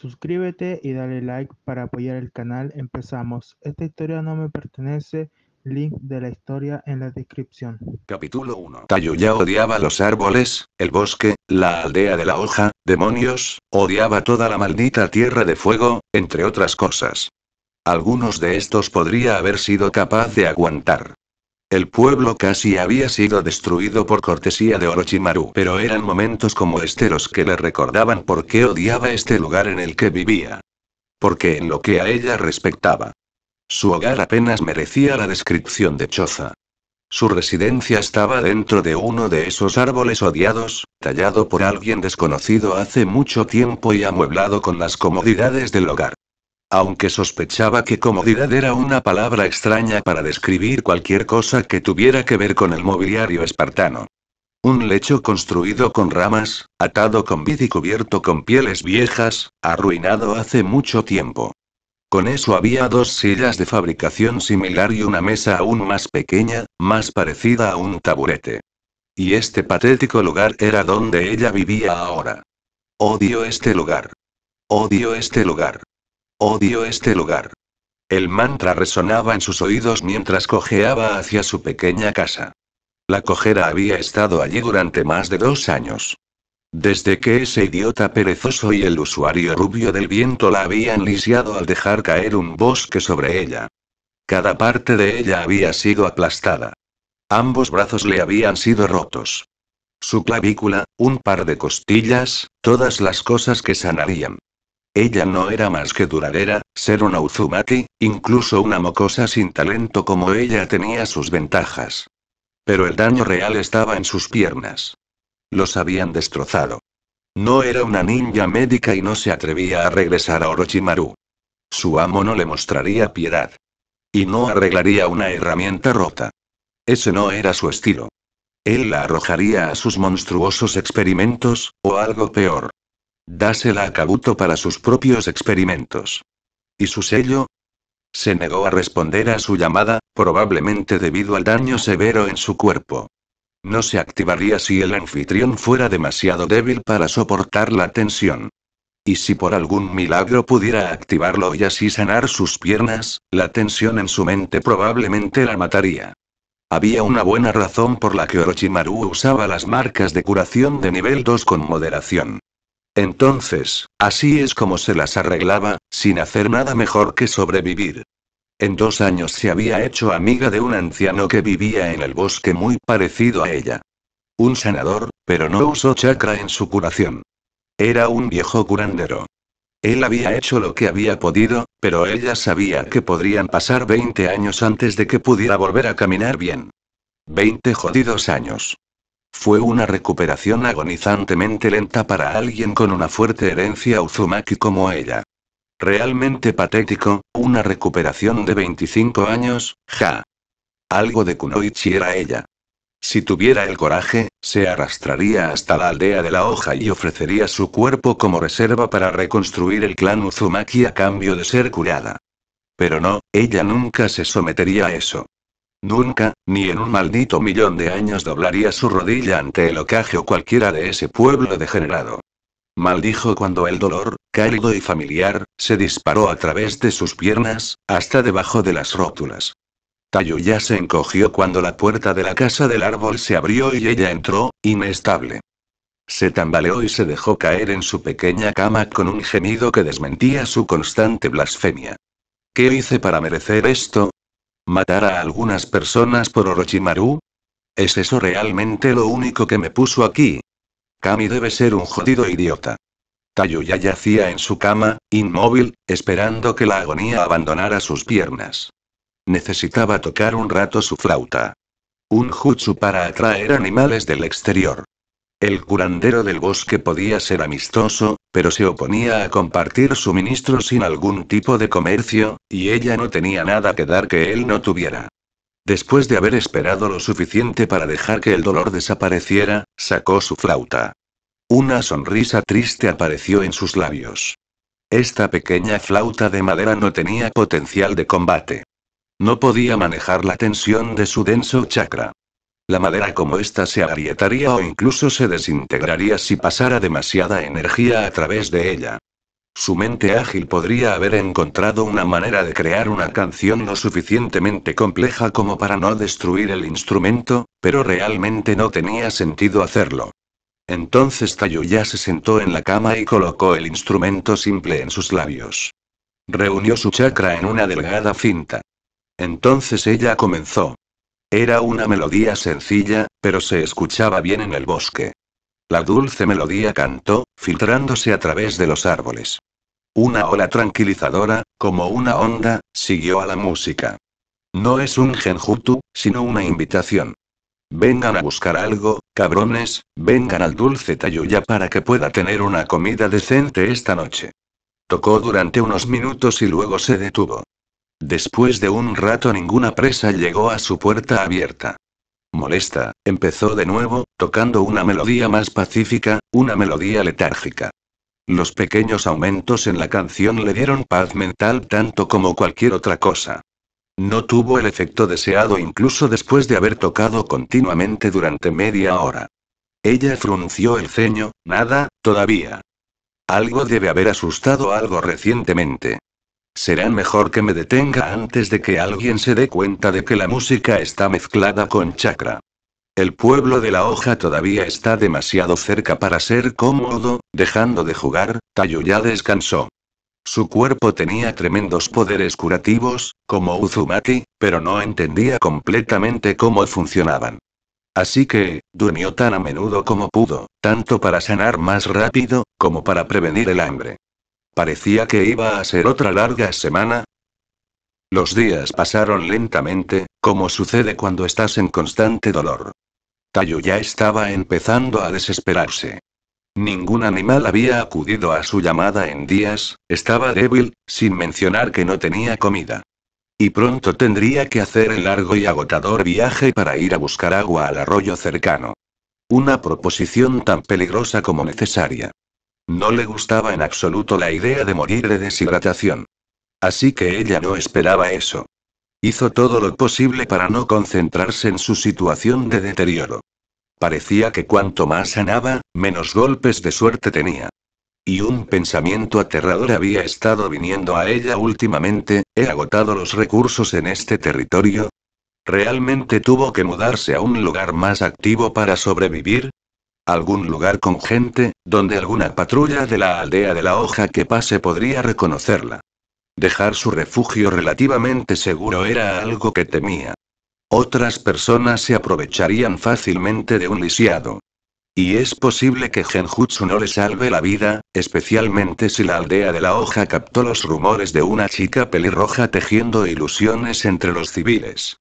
Suscríbete y dale like para apoyar el canal. Empezamos. Esta historia no me pertenece. Link de la historia en la descripción. Capítulo 1. Tayuya odiaba los árboles, el bosque, la aldea de la hoja, demonios, odiaba toda la maldita tierra de fuego, entre otras cosas. Algunos de estos podría haber sido capaz de aguantar. El pueblo casi había sido destruido por cortesía de Orochimaru, pero eran momentos como esteros los que le recordaban por qué odiaba este lugar en el que vivía. Porque en lo que a ella respectaba. Su hogar apenas merecía la descripción de choza. Su residencia estaba dentro de uno de esos árboles odiados, tallado por alguien desconocido hace mucho tiempo y amueblado con las comodidades del hogar aunque sospechaba que comodidad era una palabra extraña para describir cualquier cosa que tuviera que ver con el mobiliario espartano. Un lecho construido con ramas, atado con vid y cubierto con pieles viejas, arruinado hace mucho tiempo. Con eso había dos sillas de fabricación similar y una mesa aún más pequeña, más parecida a un taburete. Y este patético lugar era donde ella vivía ahora. Odio este lugar. Odio este lugar. Odio este lugar. El mantra resonaba en sus oídos mientras cojeaba hacia su pequeña casa. La cojera había estado allí durante más de dos años. Desde que ese idiota perezoso y el usuario rubio del viento la habían lisiado al dejar caer un bosque sobre ella. Cada parte de ella había sido aplastada. Ambos brazos le habían sido rotos. Su clavícula, un par de costillas, todas las cosas que sanarían. Ella no era más que duradera, ser una Uzumaki, incluso una mocosa sin talento como ella tenía sus ventajas. Pero el daño real estaba en sus piernas. Los habían destrozado. No era una ninja médica y no se atrevía a regresar a Orochimaru. Su amo no le mostraría piedad. Y no arreglaría una herramienta rota. Ese no era su estilo. Él la arrojaría a sus monstruosos experimentos, o algo peor. Dásela a Kabuto para sus propios experimentos. ¿Y su sello? Se negó a responder a su llamada, probablemente debido al daño severo en su cuerpo. No se activaría si el anfitrión fuera demasiado débil para soportar la tensión. Y si por algún milagro pudiera activarlo y así sanar sus piernas, la tensión en su mente probablemente la mataría. Había una buena razón por la que Orochimaru usaba las marcas de curación de nivel 2 con moderación. Entonces, así es como se las arreglaba, sin hacer nada mejor que sobrevivir. En dos años se había hecho amiga de un anciano que vivía en el bosque muy parecido a ella. Un sanador, pero no usó chakra en su curación. Era un viejo curandero. Él había hecho lo que había podido, pero ella sabía que podrían pasar 20 años antes de que pudiera volver a caminar bien. 20 jodidos años. Fue una recuperación agonizantemente lenta para alguien con una fuerte herencia Uzumaki como ella. Realmente patético, una recuperación de 25 años, ja. Algo de Kunoichi era ella. Si tuviera el coraje, se arrastraría hasta la aldea de la hoja y ofrecería su cuerpo como reserva para reconstruir el clan Uzumaki a cambio de ser curada. Pero no, ella nunca se sometería a eso. Nunca, ni en un maldito millón de años doblaría su rodilla ante el ocaje cualquiera de ese pueblo degenerado. Maldijo cuando el dolor, cálido y familiar, se disparó a través de sus piernas, hasta debajo de las rótulas. Tayuya se encogió cuando la puerta de la casa del árbol se abrió y ella entró, inestable. Se tambaleó y se dejó caer en su pequeña cama con un gemido que desmentía su constante blasfemia. ¿Qué hice para merecer esto? ¿Matar a algunas personas por Orochimaru? ¿Es eso realmente lo único que me puso aquí? Kami debe ser un jodido idiota. Tayo ya yacía en su cama, inmóvil, esperando que la agonía abandonara sus piernas. Necesitaba tocar un rato su flauta. Un jutsu para atraer animales del exterior. El curandero del bosque podía ser amistoso, pero se oponía a compartir suministros sin algún tipo de comercio, y ella no tenía nada que dar que él no tuviera. Después de haber esperado lo suficiente para dejar que el dolor desapareciera, sacó su flauta. Una sonrisa triste apareció en sus labios. Esta pequeña flauta de madera no tenía potencial de combate. No podía manejar la tensión de su denso chakra. La madera como esta se agrietaría o incluso se desintegraría si pasara demasiada energía a través de ella. Su mente ágil podría haber encontrado una manera de crear una canción lo suficientemente compleja como para no destruir el instrumento, pero realmente no tenía sentido hacerlo. Entonces Tayuya se sentó en la cama y colocó el instrumento simple en sus labios. Reunió su chakra en una delgada cinta. Entonces ella comenzó. Era una melodía sencilla, pero se escuchaba bien en el bosque. La dulce melodía cantó, filtrándose a través de los árboles. Una ola tranquilizadora, como una onda, siguió a la música. No es un genjutu, sino una invitación. Vengan a buscar algo, cabrones, vengan al dulce Tayuya para que pueda tener una comida decente esta noche. Tocó durante unos minutos y luego se detuvo. Después de un rato ninguna presa llegó a su puerta abierta. Molesta, empezó de nuevo, tocando una melodía más pacífica, una melodía letárgica. Los pequeños aumentos en la canción le dieron paz mental tanto como cualquier otra cosa. No tuvo el efecto deseado incluso después de haber tocado continuamente durante media hora. Ella frunció el ceño, nada, todavía. Algo debe haber asustado algo recientemente. Será mejor que me detenga antes de que alguien se dé cuenta de que la música está mezclada con chakra. El pueblo de la hoja todavía está demasiado cerca para ser cómodo, dejando de jugar, Tayo ya descansó. Su cuerpo tenía tremendos poderes curativos, como Uzumaki, pero no entendía completamente cómo funcionaban. Así que, durmió tan a menudo como pudo, tanto para sanar más rápido, como para prevenir el hambre. Parecía que iba a ser otra larga semana. Los días pasaron lentamente, como sucede cuando estás en constante dolor. Tayo ya estaba empezando a desesperarse. Ningún animal había acudido a su llamada en días, estaba débil, sin mencionar que no tenía comida. Y pronto tendría que hacer el largo y agotador viaje para ir a buscar agua al arroyo cercano. Una proposición tan peligrosa como necesaria. No le gustaba en absoluto la idea de morir de deshidratación. Así que ella no esperaba eso. Hizo todo lo posible para no concentrarse en su situación de deterioro. Parecía que cuanto más sanaba, menos golpes de suerte tenía. Y un pensamiento aterrador había estado viniendo a ella últimamente, he agotado los recursos en este territorio. ¿Realmente tuvo que mudarse a un lugar más activo para sobrevivir? algún lugar con gente, donde alguna patrulla de la aldea de la hoja que pase podría reconocerla. Dejar su refugio relativamente seguro era algo que temía. Otras personas se aprovecharían fácilmente de un lisiado. Y es posible que Genjutsu no le salve la vida, especialmente si la aldea de la hoja captó los rumores de una chica pelirroja tejiendo ilusiones entre los civiles.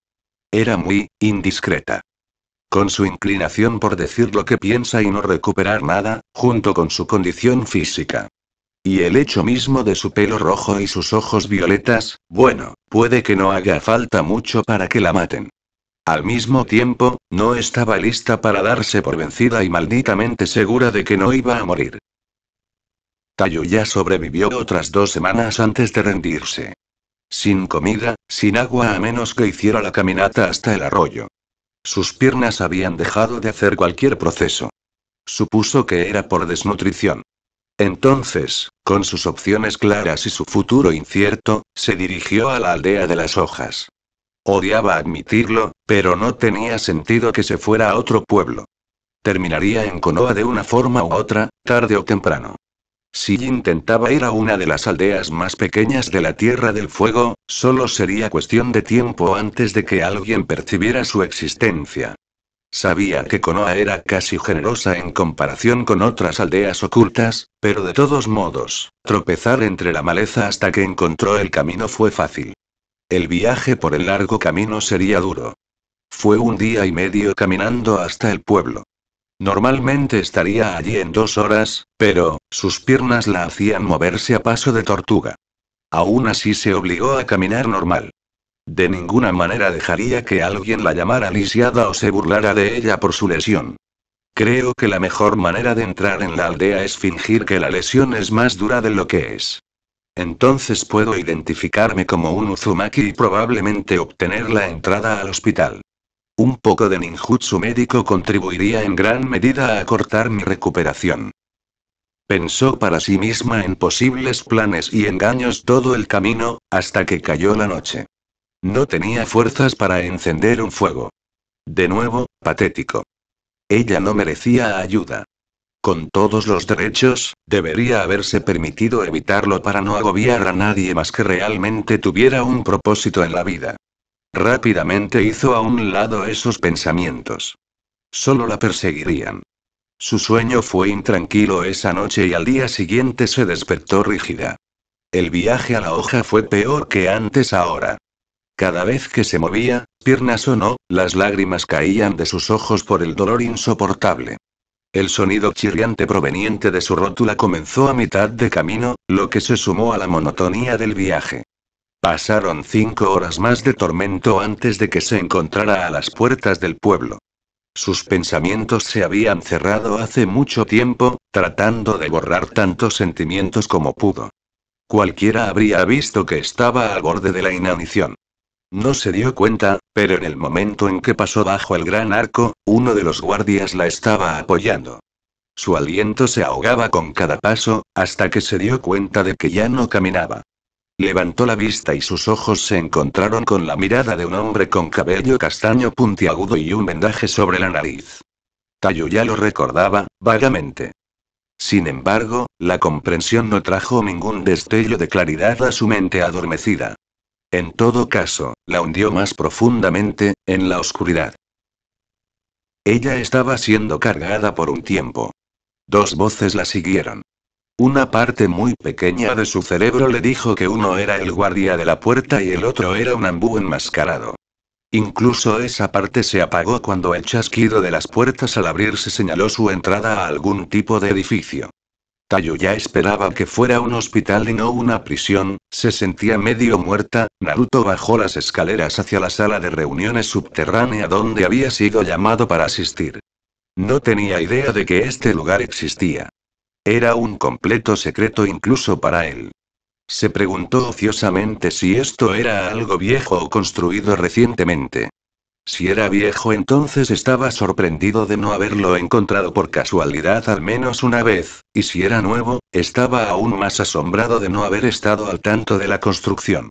Era muy indiscreta. Con su inclinación por decir lo que piensa y no recuperar nada, junto con su condición física. Y el hecho mismo de su pelo rojo y sus ojos violetas, bueno, puede que no haga falta mucho para que la maten. Al mismo tiempo, no estaba lista para darse por vencida y malditamente segura de que no iba a morir. Tayo ya sobrevivió otras dos semanas antes de rendirse. Sin comida, sin agua a menos que hiciera la caminata hasta el arroyo. Sus piernas habían dejado de hacer cualquier proceso. Supuso que era por desnutrición. Entonces, con sus opciones claras y su futuro incierto, se dirigió a la aldea de las hojas. Odiaba admitirlo, pero no tenía sentido que se fuera a otro pueblo. Terminaría en Conoa de una forma u otra, tarde o temprano. Si intentaba ir a una de las aldeas más pequeñas de la Tierra del Fuego, solo sería cuestión de tiempo antes de que alguien percibiera su existencia. Sabía que Konoha era casi generosa en comparación con otras aldeas ocultas, pero de todos modos, tropezar entre la maleza hasta que encontró el camino fue fácil. El viaje por el largo camino sería duro. Fue un día y medio caminando hasta el pueblo. Normalmente estaría allí en dos horas, pero, sus piernas la hacían moverse a paso de tortuga. Aún así se obligó a caminar normal. De ninguna manera dejaría que alguien la llamara lisiada o se burlara de ella por su lesión. Creo que la mejor manera de entrar en la aldea es fingir que la lesión es más dura de lo que es. Entonces puedo identificarme como un Uzumaki y probablemente obtener la entrada al hospital. Un poco de ninjutsu médico contribuiría en gran medida a acortar mi recuperación. Pensó para sí misma en posibles planes y engaños todo el camino, hasta que cayó la noche. No tenía fuerzas para encender un fuego. De nuevo, patético. Ella no merecía ayuda. Con todos los derechos, debería haberse permitido evitarlo para no agobiar a nadie más que realmente tuviera un propósito en la vida. Rápidamente hizo a un lado esos pensamientos. Solo la perseguirían. Su sueño fue intranquilo esa noche y al día siguiente se despertó rígida. El viaje a la hoja fue peor que antes ahora. Cada vez que se movía, piernas o no, las lágrimas caían de sus ojos por el dolor insoportable. El sonido chirriante proveniente de su rótula comenzó a mitad de camino, lo que se sumó a la monotonía del viaje. Pasaron cinco horas más de tormento antes de que se encontrara a las puertas del pueblo. Sus pensamientos se habían cerrado hace mucho tiempo, tratando de borrar tantos sentimientos como pudo. Cualquiera habría visto que estaba al borde de la inanición. No se dio cuenta, pero en el momento en que pasó bajo el gran arco, uno de los guardias la estaba apoyando. Su aliento se ahogaba con cada paso, hasta que se dio cuenta de que ya no caminaba. Levantó la vista y sus ojos se encontraron con la mirada de un hombre con cabello castaño puntiagudo y un vendaje sobre la nariz. Tayo ya lo recordaba, vagamente. Sin embargo, la comprensión no trajo ningún destello de claridad a su mente adormecida. En todo caso, la hundió más profundamente, en la oscuridad. Ella estaba siendo cargada por un tiempo. Dos voces la siguieron. Una parte muy pequeña de su cerebro le dijo que uno era el guardia de la puerta y el otro era un ambú enmascarado. Incluso esa parte se apagó cuando el chasquido de las puertas al abrirse señaló su entrada a algún tipo de edificio. Tayo ya esperaba que fuera un hospital y no una prisión, se sentía medio muerta, Naruto bajó las escaleras hacia la sala de reuniones subterránea donde había sido llamado para asistir. No tenía idea de que este lugar existía. Era un completo secreto incluso para él. Se preguntó ociosamente si esto era algo viejo o construido recientemente. Si era viejo entonces estaba sorprendido de no haberlo encontrado por casualidad al menos una vez, y si era nuevo, estaba aún más asombrado de no haber estado al tanto de la construcción.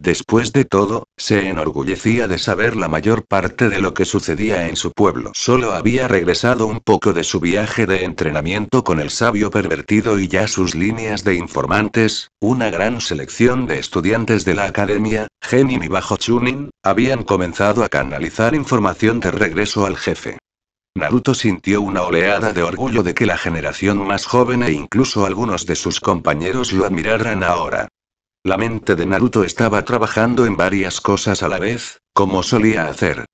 Después de todo, se enorgullecía de saber la mayor parte de lo que sucedía en su pueblo. Solo había regresado un poco de su viaje de entrenamiento con el sabio pervertido y ya sus líneas de informantes, una gran selección de estudiantes de la academia, Genin y Bajo Chunin, habían comenzado a canalizar información de regreso al jefe. Naruto sintió una oleada de orgullo de que la generación más joven e incluso algunos de sus compañeros lo admiraran ahora. La mente de Naruto estaba trabajando en varias cosas a la vez, como solía hacer.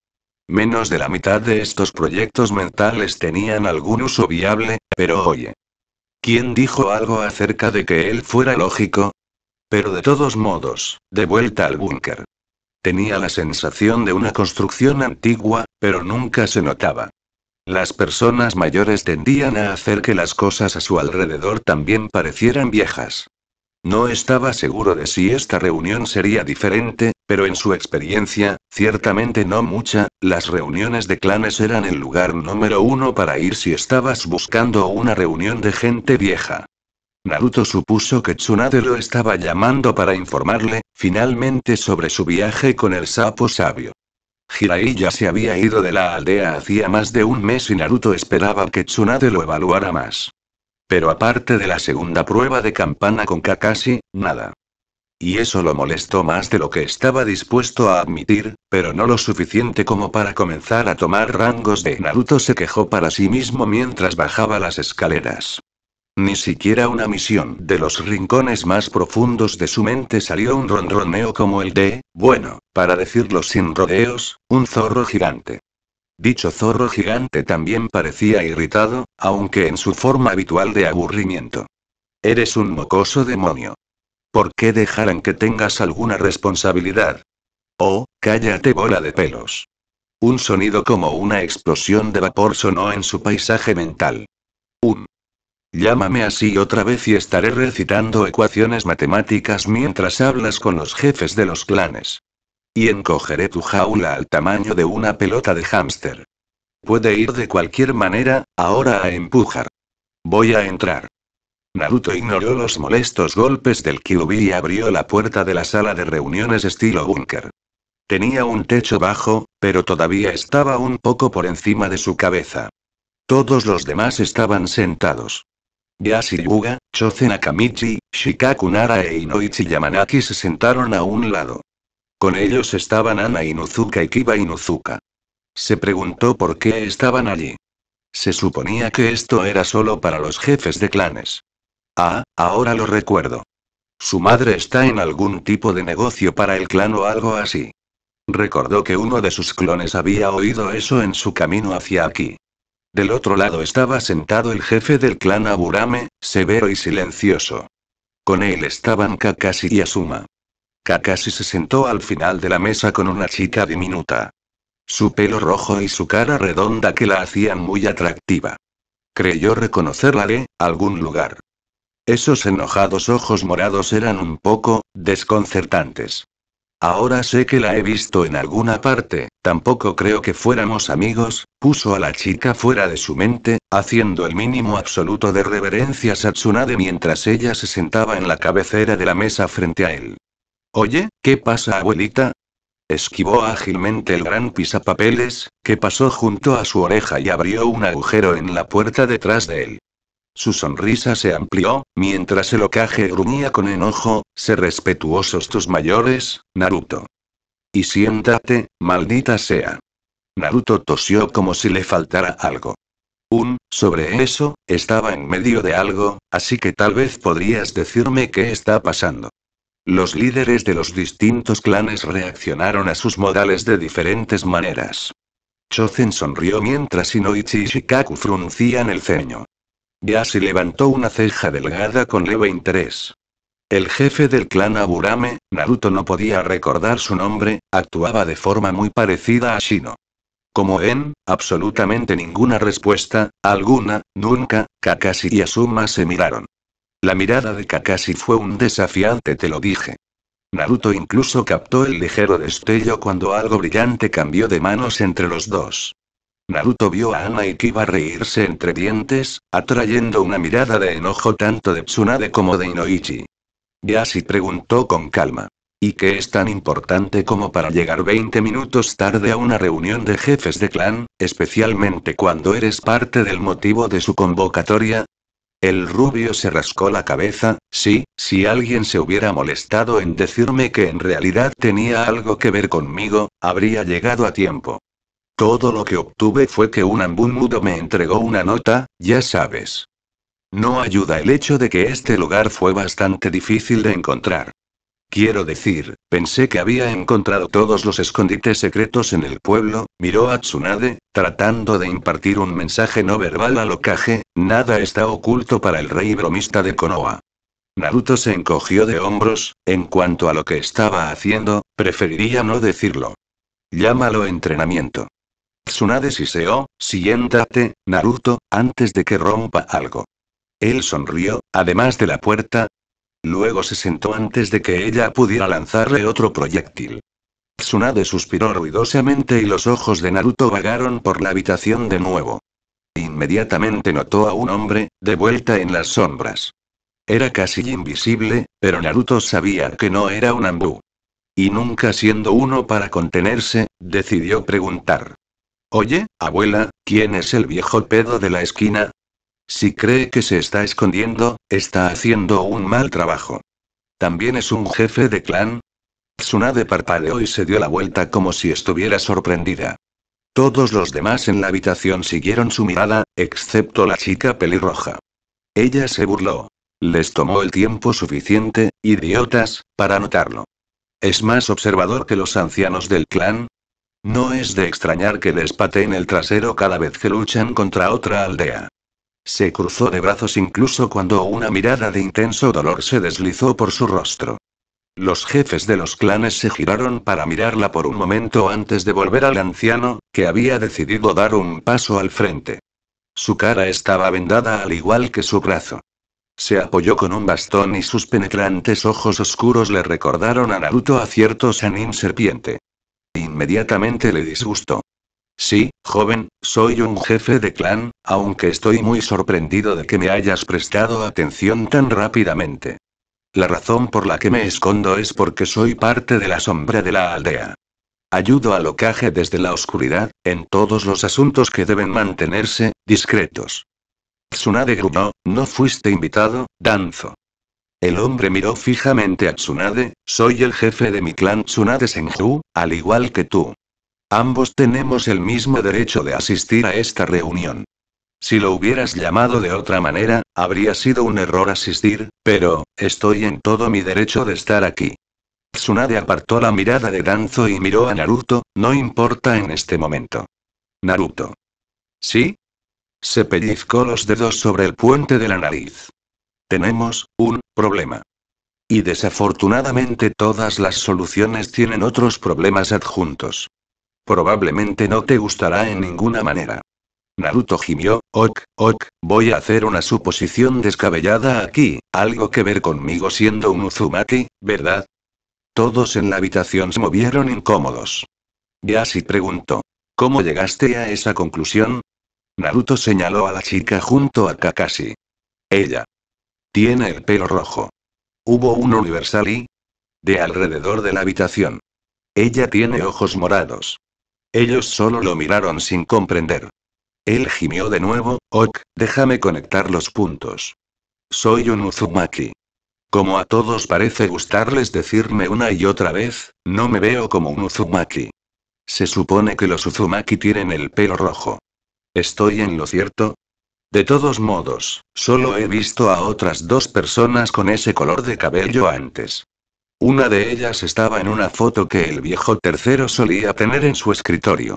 Menos de la mitad de estos proyectos mentales tenían algún uso viable, pero oye. ¿Quién dijo algo acerca de que él fuera lógico? Pero de todos modos, de vuelta al búnker. Tenía la sensación de una construcción antigua, pero nunca se notaba. Las personas mayores tendían a hacer que las cosas a su alrededor también parecieran viejas. No estaba seguro de si esta reunión sería diferente, pero en su experiencia, ciertamente no mucha, las reuniones de clanes eran el lugar número uno para ir si estabas buscando una reunión de gente vieja. Naruto supuso que Tsunade lo estaba llamando para informarle, finalmente sobre su viaje con el sapo sabio. Jiraiya ya se había ido de la aldea hacía más de un mes y Naruto esperaba que Tsunade lo evaluara más. Pero aparte de la segunda prueba de campana con Kakashi, nada. Y eso lo molestó más de lo que estaba dispuesto a admitir, pero no lo suficiente como para comenzar a tomar rangos de Naruto se quejó para sí mismo mientras bajaba las escaleras. Ni siquiera una misión de los rincones más profundos de su mente salió un ronroneo como el de, bueno, para decirlo sin rodeos, un zorro gigante. Dicho zorro gigante también parecía irritado, aunque en su forma habitual de aburrimiento. Eres un mocoso demonio. ¿Por qué dejarán que tengas alguna responsabilidad? Oh, cállate bola de pelos. Un sonido como una explosión de vapor sonó en su paisaje mental. Un. Llámame así otra vez y estaré recitando ecuaciones matemáticas mientras hablas con los jefes de los clanes. Y encogeré tu jaula al tamaño de una pelota de hámster. Puede ir de cualquier manera, ahora a empujar. Voy a entrar. Naruto ignoró los molestos golpes del Kyubi y abrió la puerta de la sala de reuniones estilo búnker. Tenía un techo bajo, pero todavía estaba un poco por encima de su cabeza. Todos los demás estaban sentados. Yashi Yuga, Chozen Akamichi, Shikaku e Inoichi Yamanaki se sentaron a un lado. Con ellos estaban Ana Inuzuka y Kiba Inuzuka. Se preguntó por qué estaban allí. Se suponía que esto era solo para los jefes de clanes. Ah, ahora lo recuerdo. Su madre está en algún tipo de negocio para el clan o algo así. Recordó que uno de sus clones había oído eso en su camino hacia aquí. Del otro lado estaba sentado el jefe del clan Aburame, severo y silencioso. Con él estaban Kakashi y Asuma. Kakashi se sentó al final de la mesa con una chica diminuta. Su pelo rojo y su cara redonda que la hacían muy atractiva. Creyó reconocerla de algún lugar. Esos enojados ojos morados eran un poco desconcertantes. Ahora sé que la he visto en alguna parte, tampoco creo que fuéramos amigos, puso a la chica fuera de su mente, haciendo el mínimo absoluto de reverencias a Tsunade mientras ella se sentaba en la cabecera de la mesa frente a él. Oye, ¿qué pasa, abuelita? Esquivó ágilmente el gran pisapapeles, que pasó junto a su oreja y abrió un agujero en la puerta detrás de él. Su sonrisa se amplió, mientras el ocaje gruñía con enojo, Se respetuosos tus mayores, Naruto. Y siéntate, maldita sea. Naruto tosió como si le faltara algo. Un, sobre eso, estaba en medio de algo, así que tal vez podrías decirme qué está pasando. Los líderes de los distintos clanes reaccionaron a sus modales de diferentes maneras. Chozen sonrió mientras Inoichi y Shikaku fruncían el ceño. Yashi levantó una ceja delgada con leve interés. El jefe del clan Aburame, Naruto no podía recordar su nombre, actuaba de forma muy parecida a Shino. Como en, absolutamente ninguna respuesta, alguna, nunca, Kakashi y Asuma se miraron. La mirada de Kakashi fue un desafiante, te lo dije. Naruto incluso captó el ligero destello cuando algo brillante cambió de manos entre los dos. Naruto vio a Ana y a reírse entre dientes, atrayendo una mirada de enojo tanto de Tsunade como de Inoichi. Yashi preguntó con calma. ¿Y qué es tan importante como para llegar 20 minutos tarde a una reunión de jefes de clan, especialmente cuando eres parte del motivo de su convocatoria? El rubio se rascó la cabeza, sí, si alguien se hubiera molestado en decirme que en realidad tenía algo que ver conmigo, habría llegado a tiempo. Todo lo que obtuve fue que un ambún me entregó una nota, ya sabes. No ayuda el hecho de que este lugar fue bastante difícil de encontrar. Quiero decir, pensé que había encontrado todos los escondites secretos en el pueblo, miró a Tsunade, tratando de impartir un mensaje no verbal a Lokage, nada está oculto para el rey bromista de Konoha. Naruto se encogió de hombros, en cuanto a lo que estaba haciendo, preferiría no decirlo. Llámalo entrenamiento. Tsunade siseó, siéntate, Naruto, antes de que rompa algo. Él sonrió, además de la puerta, Luego se sentó antes de que ella pudiera lanzarle otro proyectil. Tsunade suspiró ruidosamente y los ojos de Naruto vagaron por la habitación de nuevo. Inmediatamente notó a un hombre, de vuelta en las sombras. Era casi invisible, pero Naruto sabía que no era un ambú. Y nunca siendo uno para contenerse, decidió preguntar. Oye, abuela, ¿quién es el viejo pedo de la esquina? Si cree que se está escondiendo, está haciendo un mal trabajo. También es un jefe de clan. Tsunade parpadeó y se dio la vuelta como si estuviera sorprendida. Todos los demás en la habitación siguieron su mirada, excepto la chica pelirroja. Ella se burló. Les tomó el tiempo suficiente, idiotas, para notarlo. Es más observador que los ancianos del clan. No es de extrañar que les pateen el trasero cada vez que luchan contra otra aldea. Se cruzó de brazos incluso cuando una mirada de intenso dolor se deslizó por su rostro. Los jefes de los clanes se giraron para mirarla por un momento antes de volver al anciano, que había decidido dar un paso al frente. Su cara estaba vendada al igual que su brazo. Se apoyó con un bastón y sus penetrantes ojos oscuros le recordaron a Naruto a cierto Sanin serpiente. Inmediatamente le disgustó. Sí, joven, soy un jefe de clan, aunque estoy muy sorprendido de que me hayas prestado atención tan rápidamente. La razón por la que me escondo es porque soy parte de la sombra de la aldea. Ayudo al Locaje desde la oscuridad, en todos los asuntos que deben mantenerse, discretos. Tsunade gruñó, no fuiste invitado, Danzo. El hombre miró fijamente a Tsunade, soy el jefe de mi clan Tsunade Senju, al igual que tú. Ambos tenemos el mismo derecho de asistir a esta reunión. Si lo hubieras llamado de otra manera, habría sido un error asistir, pero, estoy en todo mi derecho de estar aquí. Tsunade apartó la mirada de Danzo y miró a Naruto, no importa en este momento. Naruto. ¿Sí? Se pellizcó los dedos sobre el puente de la nariz. Tenemos, un, problema. Y desafortunadamente todas las soluciones tienen otros problemas adjuntos. Probablemente no te gustará en ninguna manera. Naruto gimió, ok, ok, voy a hacer una suposición descabellada aquí, algo que ver conmigo siendo un Uzumaki, ¿verdad? Todos en la habitación se movieron incómodos. Yashi preguntó. ¿Cómo llegaste a esa conclusión? Naruto señaló a la chica junto a Kakashi. Ella. Tiene el pelo rojo. Hubo un universal y... de alrededor de la habitación. Ella tiene ojos morados. Ellos solo lo miraron sin comprender. Él gimió de nuevo, Ok, déjame conectar los puntos. Soy un Uzumaki. Como a todos parece gustarles decirme una y otra vez, no me veo como un Uzumaki. Se supone que los Uzumaki tienen el pelo rojo. ¿Estoy en lo cierto? De todos modos, solo he visto a otras dos personas con ese color de cabello antes. Una de ellas estaba en una foto que el viejo tercero solía tener en su escritorio.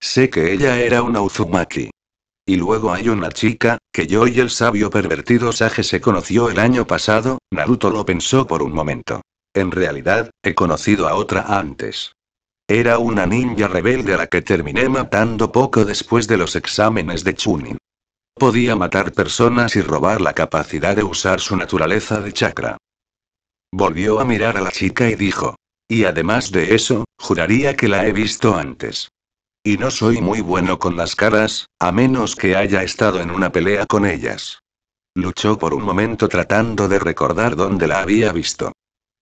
Sé que ella era una Uzumaki. Y luego hay una chica, que yo y el sabio pervertido Sage se conoció el año pasado, Naruto lo pensó por un momento. En realidad, he conocido a otra antes. Era una ninja rebelde a la que terminé matando poco después de los exámenes de Chunin. Podía matar personas y robar la capacidad de usar su naturaleza de chakra. Volvió a mirar a la chica y dijo. Y además de eso, juraría que la he visto antes. Y no soy muy bueno con las caras, a menos que haya estado en una pelea con ellas. Luchó por un momento tratando de recordar dónde la había visto.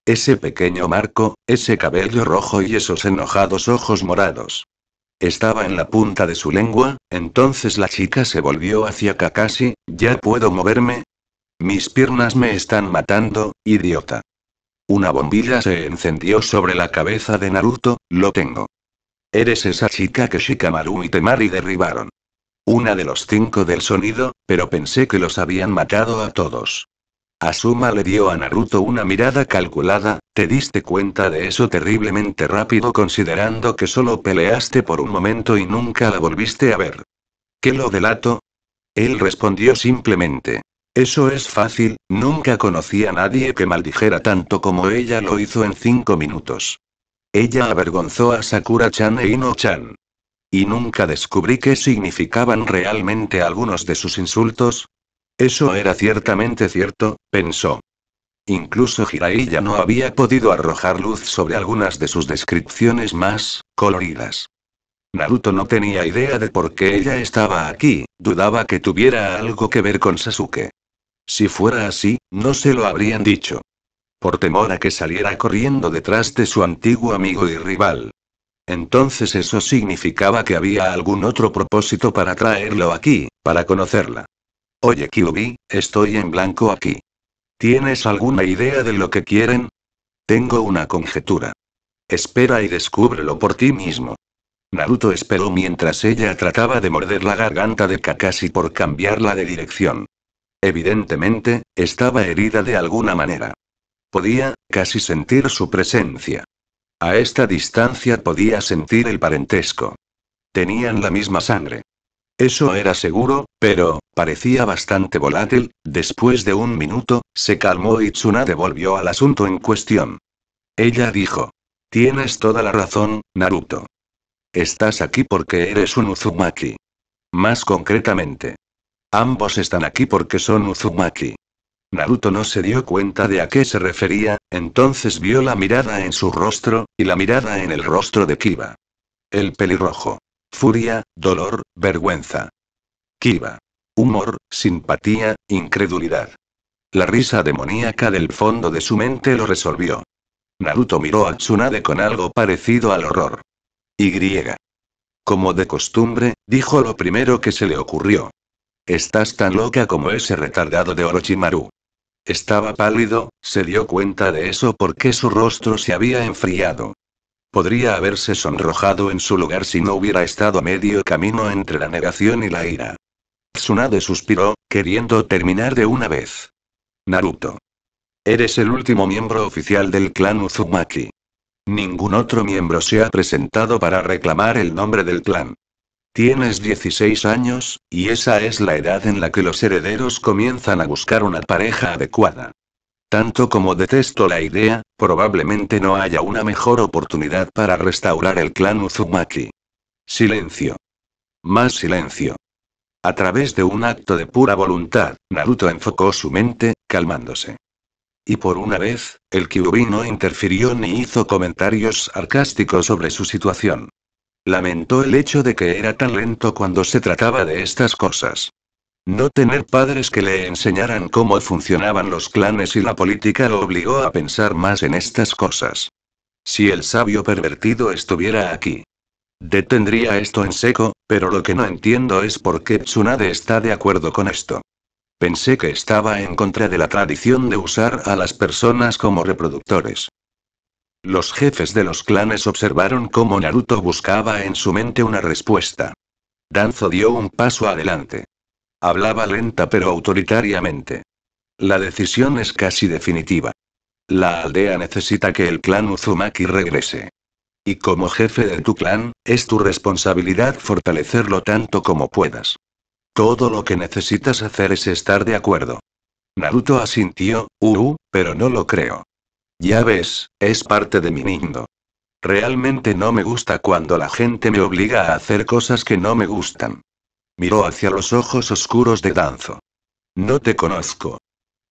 Ese pequeño marco, ese cabello rojo y esos enojados ojos morados. Estaba en la punta de su lengua, entonces la chica se volvió hacia Kakashi, ¿ya puedo moverme? Mis piernas me están matando, idiota. Una bombilla se encendió sobre la cabeza de Naruto, lo tengo. Eres esa chica que Shikamaru y Temari derribaron. Una de los cinco del sonido, pero pensé que los habían matado a todos. Asuma le dio a Naruto una mirada calculada, te diste cuenta de eso terriblemente rápido considerando que solo peleaste por un momento y nunca la volviste a ver. ¿Qué lo delato? Él respondió simplemente. Eso es fácil, nunca conocí a nadie que maldijera tanto como ella lo hizo en cinco minutos. Ella avergonzó a Sakura-chan e Ino-chan. Y nunca descubrí qué significaban realmente algunos de sus insultos. Eso era ciertamente cierto, pensó. Incluso Hirai no había podido arrojar luz sobre algunas de sus descripciones más coloridas. Naruto no tenía idea de por qué ella estaba aquí, dudaba que tuviera algo que ver con Sasuke. Si fuera así, no se lo habrían dicho. Por temor a que saliera corriendo detrás de su antiguo amigo y rival. Entonces eso significaba que había algún otro propósito para traerlo aquí, para conocerla. Oye Kyubi, estoy en blanco aquí. ¿Tienes alguna idea de lo que quieren? Tengo una conjetura. Espera y descúbrelo por ti mismo. Naruto esperó mientras ella trataba de morder la garganta de Kakashi por cambiarla de dirección. Evidentemente, estaba herida de alguna manera. Podía, casi sentir su presencia. A esta distancia podía sentir el parentesco. Tenían la misma sangre. Eso era seguro, pero, parecía bastante volátil, después de un minuto, se calmó y Tsunade volvió al asunto en cuestión. Ella dijo. Tienes toda la razón, Naruto. Estás aquí porque eres un Uzumaki. Más concretamente, Ambos están aquí porque son Uzumaki. Naruto no se dio cuenta de a qué se refería, entonces vio la mirada en su rostro, y la mirada en el rostro de Kiba. El pelirrojo. Furia, dolor, vergüenza. Kiba. Humor, simpatía, incredulidad. La risa demoníaca del fondo de su mente lo resolvió. Naruto miró a Tsunade con algo parecido al horror. Y. Como de costumbre, dijo lo primero que se le ocurrió. Estás tan loca como ese retardado de Orochimaru. Estaba pálido, se dio cuenta de eso porque su rostro se había enfriado. Podría haberse sonrojado en su lugar si no hubiera estado a medio camino entre la negación y la ira. Tsunade suspiró, queriendo terminar de una vez. Naruto. Eres el último miembro oficial del clan Uzumaki. Ningún otro miembro se ha presentado para reclamar el nombre del clan. Tienes 16 años, y esa es la edad en la que los herederos comienzan a buscar una pareja adecuada. Tanto como detesto la idea, probablemente no haya una mejor oportunidad para restaurar el clan Uzumaki. Silencio. Más silencio. A través de un acto de pura voluntad, Naruto enfocó su mente, calmándose. Y por una vez, el Kyuubi no interfirió ni hizo comentarios sarcásticos sobre su situación. Lamentó el hecho de que era tan lento cuando se trataba de estas cosas. No tener padres que le enseñaran cómo funcionaban los clanes y la política lo obligó a pensar más en estas cosas. Si el sabio pervertido estuviera aquí. Detendría esto en seco, pero lo que no entiendo es por qué Tsunade está de acuerdo con esto. Pensé que estaba en contra de la tradición de usar a las personas como reproductores. Los jefes de los clanes observaron cómo Naruto buscaba en su mente una respuesta. Danzo dio un paso adelante. Hablaba lenta pero autoritariamente. La decisión es casi definitiva. La aldea necesita que el clan Uzumaki regrese. Y como jefe de tu clan, es tu responsabilidad fortalecerlo tanto como puedas. Todo lo que necesitas hacer es estar de acuerdo. Naruto asintió, Uru, uh, uh, pero no lo creo. Ya ves, es parte de mi nindo. Realmente no me gusta cuando la gente me obliga a hacer cosas que no me gustan. Miró hacia los ojos oscuros de Danzo. No te conozco.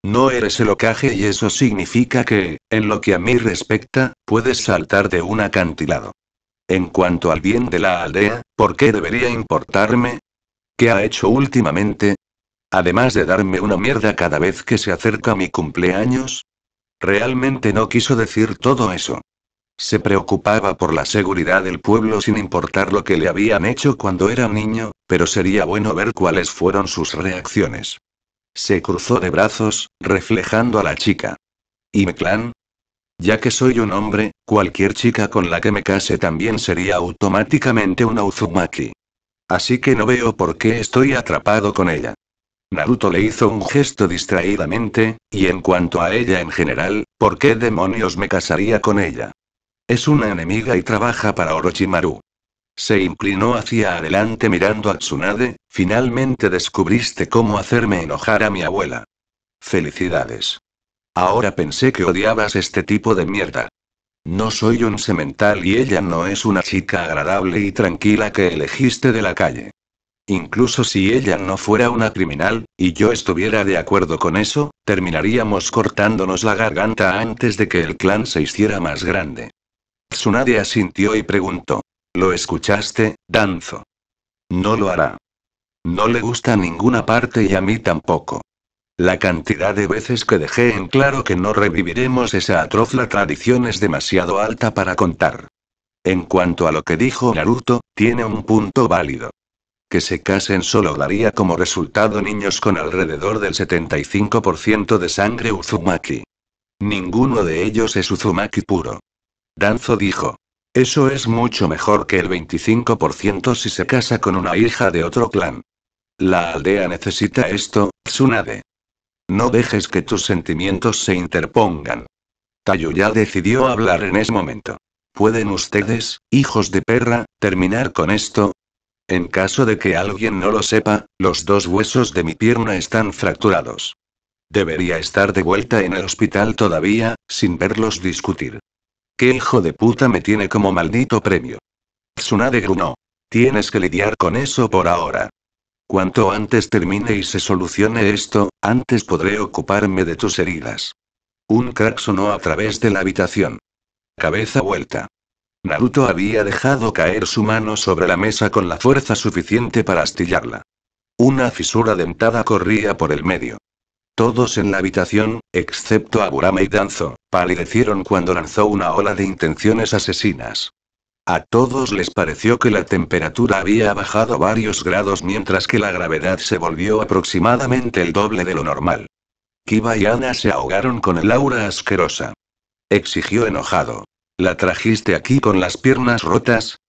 No eres el ocaje y eso significa que, en lo que a mí respecta, puedes saltar de un acantilado. En cuanto al bien de la aldea, ¿por qué debería importarme? ¿Qué ha hecho últimamente? Además de darme una mierda cada vez que se acerca mi cumpleaños, Realmente no quiso decir todo eso. Se preocupaba por la seguridad del pueblo sin importar lo que le habían hecho cuando era niño, pero sería bueno ver cuáles fueron sus reacciones. Se cruzó de brazos, reflejando a la chica. ¿Y mi clan? Ya que soy un hombre, cualquier chica con la que me case también sería automáticamente una Uzumaki. Así que no veo por qué estoy atrapado con ella. Naruto le hizo un gesto distraídamente, y en cuanto a ella en general, ¿por qué demonios me casaría con ella? Es una enemiga y trabaja para Orochimaru. Se inclinó hacia adelante mirando a Tsunade, finalmente descubriste cómo hacerme enojar a mi abuela. Felicidades. Ahora pensé que odiabas este tipo de mierda. No soy un semental y ella no es una chica agradable y tranquila que elegiste de la calle. Incluso si ella no fuera una criminal, y yo estuviera de acuerdo con eso, terminaríamos cortándonos la garganta antes de que el clan se hiciera más grande. Tsunade asintió y preguntó. ¿Lo escuchaste, Danzo? No lo hará. No le gusta ninguna parte y a mí tampoco. La cantidad de veces que dejé en claro que no reviviremos esa atroz tradición es demasiado alta para contar. En cuanto a lo que dijo Naruto, tiene un punto válido que se casen solo daría como resultado niños con alrededor del 75% de sangre Uzumaki. Ninguno de ellos es Uzumaki puro. Danzo dijo. Eso es mucho mejor que el 25% si se casa con una hija de otro clan. La aldea necesita esto, Tsunade. No dejes que tus sentimientos se interpongan. Tayuya decidió hablar en ese momento. ¿Pueden ustedes, hijos de perra, terminar con esto? En caso de que alguien no lo sepa, los dos huesos de mi pierna están fracturados. Debería estar de vuelta en el hospital todavía, sin verlos discutir. ¿Qué hijo de puta me tiene como maldito premio? Tsunade grunó. Tienes que lidiar con eso por ahora. Cuanto antes termine y se solucione esto, antes podré ocuparme de tus heridas. Un crack sonó a través de la habitación. Cabeza vuelta. Naruto había dejado caer su mano sobre la mesa con la fuerza suficiente para astillarla. Una fisura dentada corría por el medio. Todos en la habitación, excepto Aburame y Danzo, palidecieron cuando lanzó una ola de intenciones asesinas. A todos les pareció que la temperatura había bajado varios grados mientras que la gravedad se volvió aproximadamente el doble de lo normal. Kiba y Ana se ahogaron con el aura asquerosa. Exigió enojado. ¿La trajiste aquí con las piernas rotas?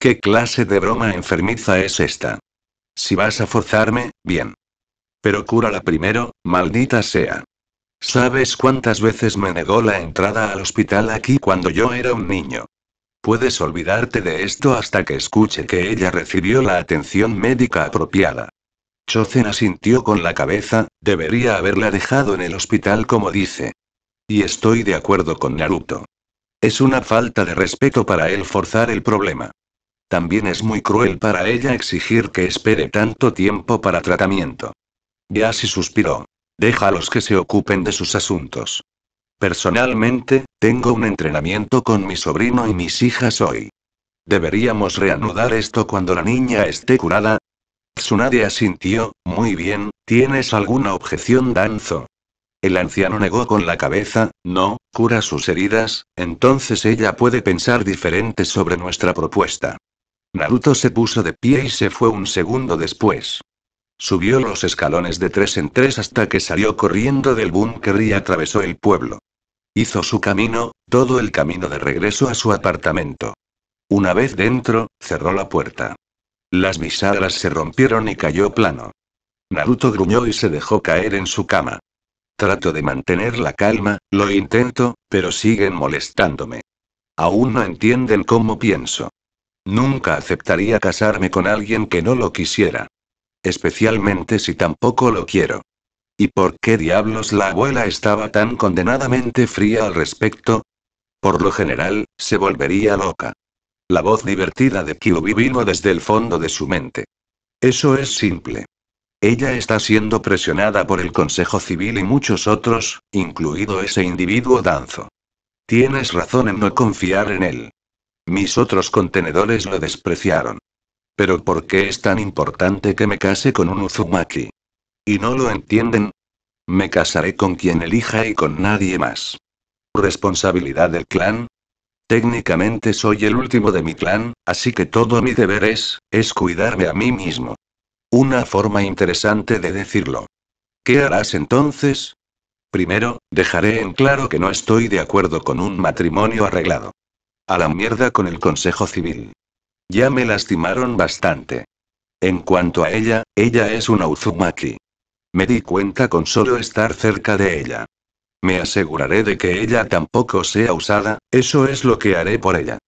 ¿Qué clase de broma enfermiza es esta? Si vas a forzarme, bien. Pero cúrala primero, maldita sea. ¿Sabes cuántas veces me negó la entrada al hospital aquí cuando yo era un niño? Puedes olvidarte de esto hasta que escuche que ella recibió la atención médica apropiada. Chozen asintió con la cabeza, debería haberla dejado en el hospital como dice. Y estoy de acuerdo con Naruto. Es una falta de respeto para él forzar el problema. También es muy cruel para ella exigir que espere tanto tiempo para tratamiento. Yasi suspiró. Deja a los que se ocupen de sus asuntos. Personalmente, tengo un entrenamiento con mi sobrino y mis hijas hoy. ¿Deberíamos reanudar esto cuando la niña esté curada? Tsunade asintió, muy bien, ¿tienes alguna objeción, Danzo? El anciano negó con la cabeza, no, cura sus heridas, entonces ella puede pensar diferente sobre nuestra propuesta. Naruto se puso de pie y se fue un segundo después. Subió los escalones de tres en tres hasta que salió corriendo del búnker y atravesó el pueblo. Hizo su camino, todo el camino de regreso a su apartamento. Una vez dentro, cerró la puerta. Las bisagras se rompieron y cayó plano. Naruto gruñó y se dejó caer en su cama. Trato de mantener la calma, lo intento, pero siguen molestándome. Aún no entienden cómo pienso. Nunca aceptaría casarme con alguien que no lo quisiera. Especialmente si tampoco lo quiero. ¿Y por qué diablos la abuela estaba tan condenadamente fría al respecto? Por lo general, se volvería loca. La voz divertida de Kyubi vino desde el fondo de su mente. Eso es simple. Ella está siendo presionada por el Consejo Civil y muchos otros, incluido ese individuo Danzo. Tienes razón en no confiar en él. Mis otros contenedores lo despreciaron. Pero ¿por qué es tan importante que me case con un Uzumaki? ¿Y no lo entienden? Me casaré con quien elija y con nadie más. ¿Responsabilidad del clan? Técnicamente soy el último de mi clan, así que todo mi deber es, es cuidarme a mí mismo. Una forma interesante de decirlo. ¿Qué harás entonces? Primero, dejaré en claro que no estoy de acuerdo con un matrimonio arreglado. A la mierda con el Consejo Civil. Ya me lastimaron bastante. En cuanto a ella, ella es una Uzumaki. Me di cuenta con solo estar cerca de ella. Me aseguraré de que ella tampoco sea usada, eso es lo que haré por ella.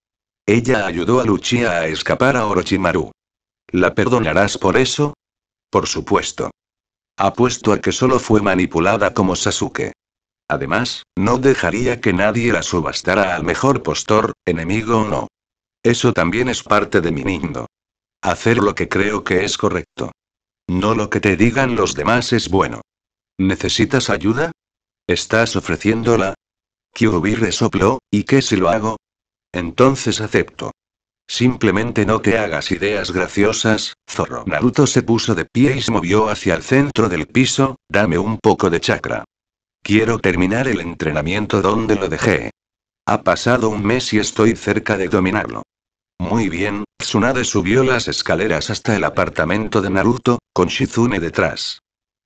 Ella ayudó a Luchia a escapar a Orochimaru. ¿La perdonarás por eso? Por supuesto. Apuesto a que solo fue manipulada como Sasuke. Además, no dejaría que nadie la subastara al mejor postor, enemigo o no. Eso también es parte de mi nindo. Hacer lo que creo que es correcto. No lo que te digan los demás es bueno. ¿Necesitas ayuda? ¿Estás ofreciéndola? Kyuubi resopló, ¿y qué si lo hago? Entonces acepto. Simplemente no te hagas ideas graciosas, zorro. Naruto se puso de pie y se movió hacia el centro del piso, dame un poco de chakra. Quiero terminar el entrenamiento donde lo dejé. Ha pasado un mes y estoy cerca de dominarlo. Muy bien, Tsunade subió las escaleras hasta el apartamento de Naruto, con Shizune detrás.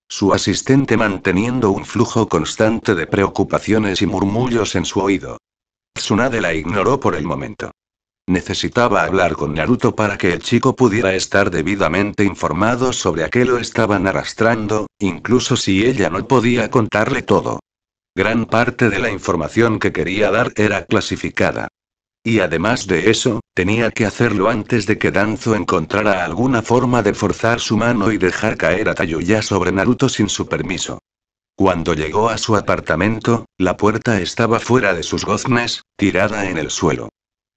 Su asistente manteniendo un flujo constante de preocupaciones y murmullos en su oído. Tsunade la ignoró por el momento. Necesitaba hablar con Naruto para que el chico pudiera estar debidamente informado sobre a qué lo estaban arrastrando, incluso si ella no podía contarle todo. Gran parte de la información que quería dar era clasificada. Y además de eso, tenía que hacerlo antes de que Danzo encontrara alguna forma de forzar su mano y dejar caer a Tayuya sobre Naruto sin su permiso. Cuando llegó a su apartamento, la puerta estaba fuera de sus goznes, tirada en el suelo.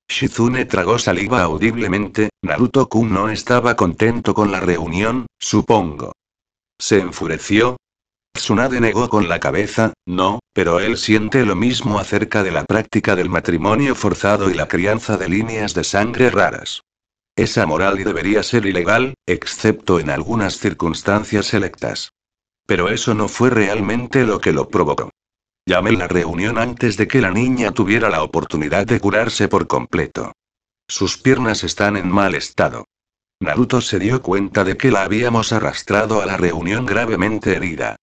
Shizune tragó saliva audiblemente, Naruto-kun no estaba contento con la reunión, supongo. ¿Se enfureció? Tsunade negó con la cabeza, no, pero él siente lo mismo acerca de la práctica del matrimonio forzado y la crianza de líneas de sangre raras. Esa moral y debería ser ilegal, excepto en algunas circunstancias selectas. Pero eso no fue realmente lo que lo provocó. Llamé la reunión antes de que la niña tuviera la oportunidad de curarse por completo. Sus piernas están en mal estado. Naruto se dio cuenta de que la habíamos arrastrado a la reunión gravemente herida.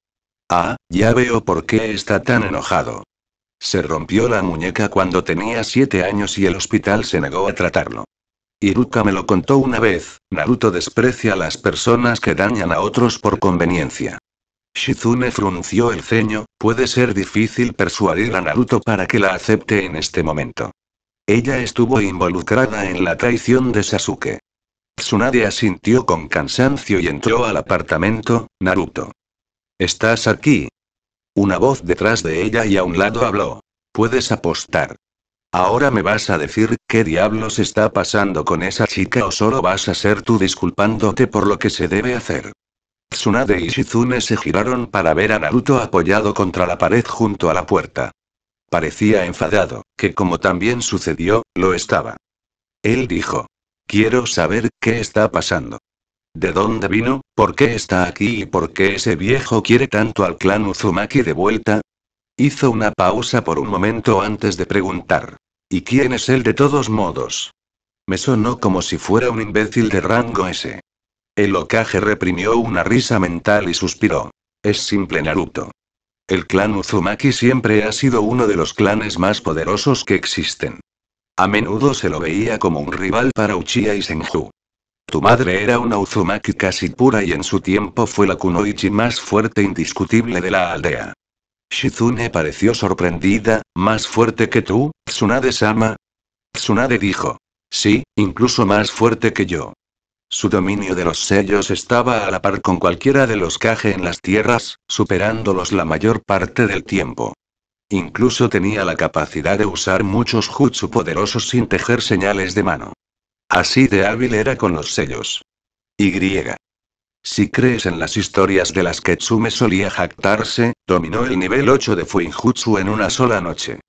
Ah, ya veo por qué está tan enojado. Se rompió la muñeca cuando tenía siete años y el hospital se negó a tratarlo. Iruka me lo contó una vez, Naruto desprecia a las personas que dañan a otros por conveniencia. Shizune frunció el ceño, puede ser difícil persuadir a Naruto para que la acepte en este momento. Ella estuvo involucrada en la traición de Sasuke. Tsunade asintió con cansancio y entró al apartamento, Naruto. ¿Estás aquí? Una voz detrás de ella y a un lado habló. Puedes apostar. Ahora me vas a decir, ¿qué diablos está pasando con esa chica o solo vas a ser tú disculpándote por lo que se debe hacer? Tsunade y Shizune se giraron para ver a Naruto apoyado contra la pared junto a la puerta. Parecía enfadado, que como también sucedió, lo estaba. Él dijo. Quiero saber qué está pasando. ¿De dónde vino? ¿Por qué está aquí y por qué ese viejo quiere tanto al clan Uzumaki de vuelta? Hizo una pausa por un momento antes de preguntar. ¿Y quién es él de todos modos? Me sonó como si fuera un imbécil de rango ese. El Okage reprimió una risa mental y suspiró. Es simple Naruto. El clan Uzumaki siempre ha sido uno de los clanes más poderosos que existen. A menudo se lo veía como un rival para Uchiha y Senju. Tu madre era una Uzumaki casi pura y en su tiempo fue la kunoichi más fuerte e indiscutible de la aldea. Shizune pareció sorprendida, ¿más fuerte que tú, Tsunade-sama? Tsunade dijo. Sí, incluso más fuerte que yo. Su dominio de los sellos estaba a la par con cualquiera de los Kage en las tierras, superándolos la mayor parte del tiempo. Incluso tenía la capacidad de usar muchos jutsu poderosos sin tejer señales de mano. Así de hábil era con los sellos. Y. Si crees en las historias de las que Tsume solía jactarse, dominó el nivel 8 de Fuinjutsu en una sola noche.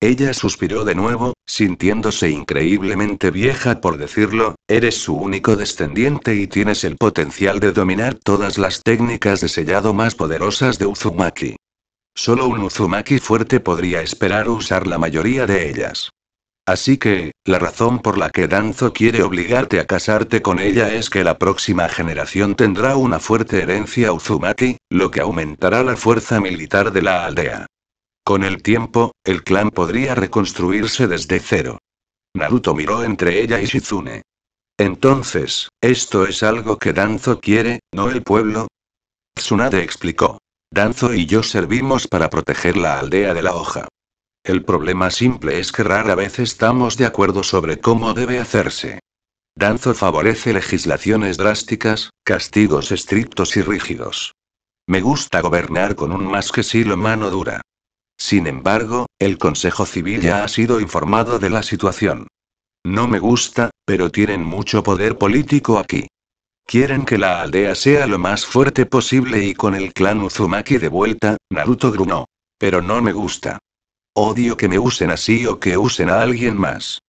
Ella suspiró de nuevo, sintiéndose increíblemente vieja por decirlo, eres su único descendiente y tienes el potencial de dominar todas las técnicas de sellado más poderosas de Uzumaki. Solo un Uzumaki fuerte podría esperar usar la mayoría de ellas. Así que, la razón por la que Danzo quiere obligarte a casarte con ella es que la próxima generación tendrá una fuerte herencia Uzumaki, lo que aumentará la fuerza militar de la aldea. Con el tiempo, el clan podría reconstruirse desde cero. Naruto miró entre ella y Shizune. Entonces, esto es algo que Danzo quiere, ¿no el pueblo? Tsunade explicó. Danzo y yo servimos para proteger la aldea de la hoja. El problema simple es que rara vez estamos de acuerdo sobre cómo debe hacerse. Danzo favorece legislaciones drásticas, castigos estrictos y rígidos. Me gusta gobernar con un más que silo mano dura. Sin embargo, el Consejo Civil ya ha sido informado de la situación. No me gusta, pero tienen mucho poder político aquí. Quieren que la aldea sea lo más fuerte posible y con el clan Uzumaki de vuelta, Naruto grunó. Pero no me gusta. Odio que me usen así o que usen a alguien más.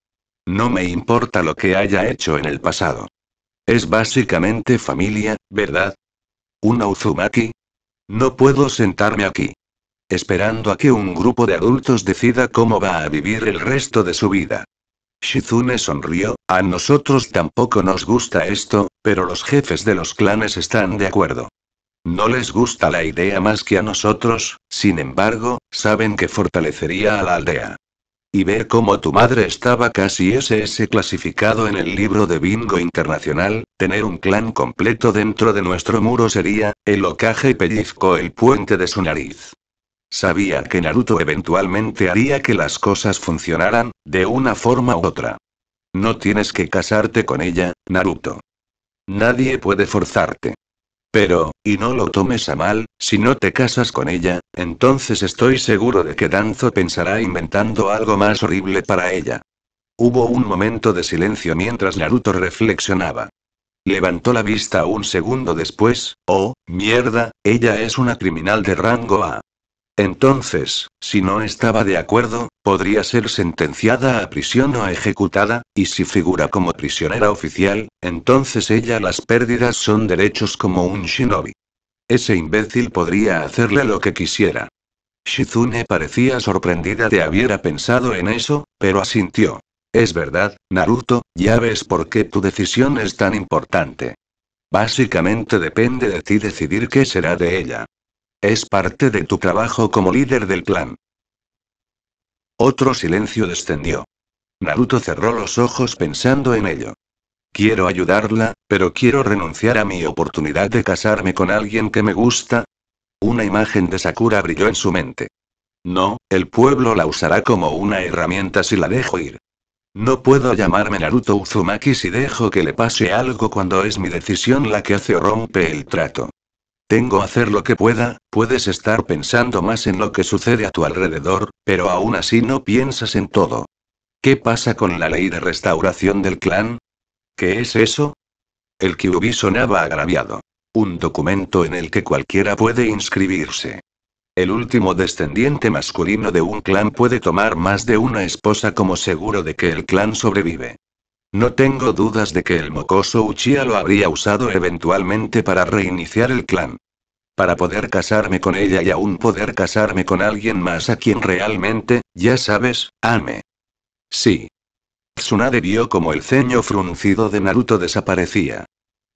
No me importa lo que haya hecho en el pasado. Es básicamente familia, ¿verdad? ¿Una Uzumaki? No puedo sentarme aquí esperando a que un grupo de adultos decida cómo va a vivir el resto de su vida. Shizune sonrió, a nosotros tampoco nos gusta esto, pero los jefes de los clanes están de acuerdo. No les gusta la idea más que a nosotros, sin embargo, saben que fortalecería a la aldea. Y ver cómo tu madre estaba casi SS clasificado en el libro de Bingo Internacional, tener un clan completo dentro de nuestro muro sería, el ocaje pellizco el puente de su nariz. Sabía que Naruto eventualmente haría que las cosas funcionaran, de una forma u otra. No tienes que casarte con ella, Naruto. Nadie puede forzarte. Pero, y no lo tomes a mal, si no te casas con ella, entonces estoy seguro de que Danzo pensará inventando algo más horrible para ella. Hubo un momento de silencio mientras Naruto reflexionaba. Levantó la vista un segundo después, oh, mierda, ella es una criminal de rango A. Entonces, si no estaba de acuerdo, podría ser sentenciada a prisión o ejecutada, y si figura como prisionera oficial, entonces ella las pérdidas son derechos como un shinobi. Ese imbécil podría hacerle lo que quisiera. Shizune parecía sorprendida de haber pensado en eso, pero asintió. Es verdad, Naruto, ya ves por qué tu decisión es tan importante. Básicamente depende de ti decidir qué será de ella. Es parte de tu trabajo como líder del clan. Otro silencio descendió. Naruto cerró los ojos pensando en ello. Quiero ayudarla, pero quiero renunciar a mi oportunidad de casarme con alguien que me gusta. Una imagen de Sakura brilló en su mente. No, el pueblo la usará como una herramienta si la dejo ir. No puedo llamarme Naruto Uzumaki si dejo que le pase algo cuando es mi decisión la que hace o rompe el trato. Tengo hacer lo que pueda, puedes estar pensando más en lo que sucede a tu alrededor, pero aún así no piensas en todo. ¿Qué pasa con la ley de restauración del clan? ¿Qué es eso? El Kyubi sonaba agraviado. Un documento en el que cualquiera puede inscribirse. El último descendiente masculino de un clan puede tomar más de una esposa como seguro de que el clan sobrevive. No tengo dudas de que el mocoso Uchiha lo habría usado eventualmente para reiniciar el clan. Para poder casarme con ella y aún poder casarme con alguien más a quien realmente, ya sabes, ame. Sí. Tsunade vio como el ceño fruncido de Naruto desaparecía.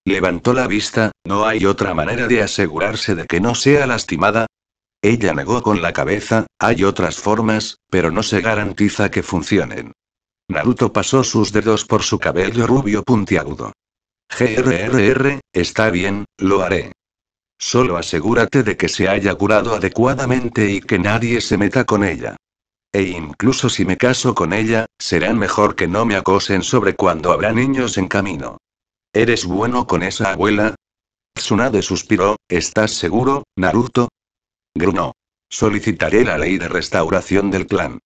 Levantó la vista, ¿no hay otra manera de asegurarse de que no sea lastimada? Ella negó con la cabeza, hay otras formas, pero no se garantiza que funcionen. Naruto pasó sus dedos por su cabello rubio puntiagudo. GRRR, está bien, lo haré. Solo asegúrate de que se haya curado adecuadamente y que nadie se meta con ella. E incluso si me caso con ella, será mejor que no me acosen sobre cuando habrá niños en camino. ¿Eres bueno con esa abuela? Tsunade suspiró, ¿estás seguro, Naruto? Gruno. Solicitaré la ley de restauración del clan.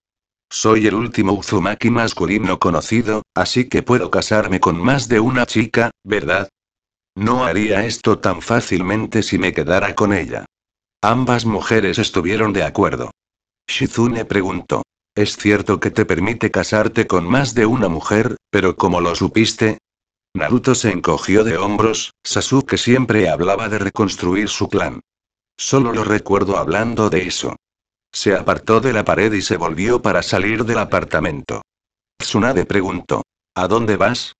Soy el último Uzumaki masculino conocido, así que puedo casarme con más de una chica, ¿verdad? No haría esto tan fácilmente si me quedara con ella. Ambas mujeres estuvieron de acuerdo. Shizune preguntó. Es cierto que te permite casarte con más de una mujer, pero ¿cómo lo supiste? Naruto se encogió de hombros, Sasuke siempre hablaba de reconstruir su clan. Solo lo recuerdo hablando de eso. Se apartó de la pared y se volvió para salir del apartamento. Tsunade preguntó, ¿A dónde vas?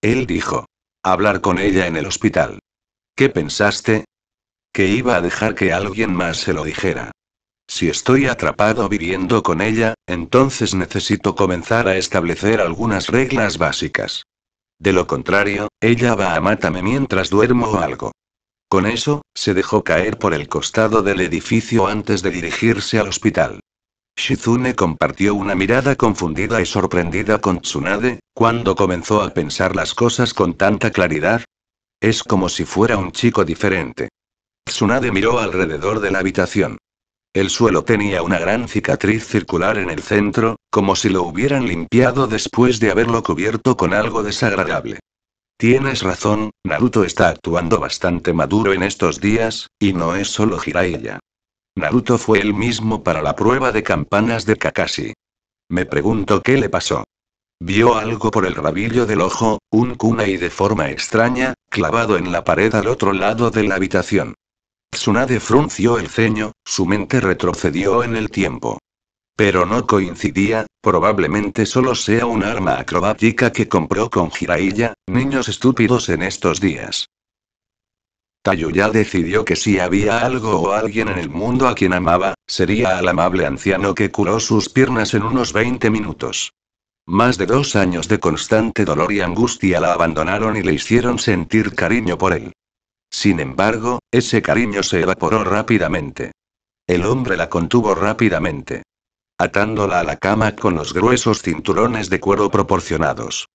Él dijo, hablar con ella en el hospital. ¿Qué pensaste? Que iba a dejar que alguien más se lo dijera. Si estoy atrapado viviendo con ella, entonces necesito comenzar a establecer algunas reglas básicas. De lo contrario, ella va a matarme mientras duermo o algo. Con eso, se dejó caer por el costado del edificio antes de dirigirse al hospital. Shizune compartió una mirada confundida y sorprendida con Tsunade, cuando comenzó a pensar las cosas con tanta claridad. Es como si fuera un chico diferente. Tsunade miró alrededor de la habitación. El suelo tenía una gran cicatriz circular en el centro, como si lo hubieran limpiado después de haberlo cubierto con algo desagradable. Tienes razón, Naruto está actuando bastante maduro en estos días, y no es solo Jiraiya. Naruto fue el mismo para la prueba de campanas de Kakashi. Me pregunto qué le pasó. Vio algo por el rabillo del ojo, un kunai de forma extraña, clavado en la pared al otro lado de la habitación. Tsunade frunció el ceño, su mente retrocedió en el tiempo. Pero no coincidía, Probablemente solo sea un arma acrobática que compró con Jiraiya, niños estúpidos en estos días. Tayuya decidió que si había algo o alguien en el mundo a quien amaba, sería al amable anciano que curó sus piernas en unos 20 minutos. Más de dos años de constante dolor y angustia la abandonaron y le hicieron sentir cariño por él. Sin embargo, ese cariño se evaporó rápidamente. El hombre la contuvo rápidamente atándola a la cama con los gruesos cinturones de cuero proporcionados.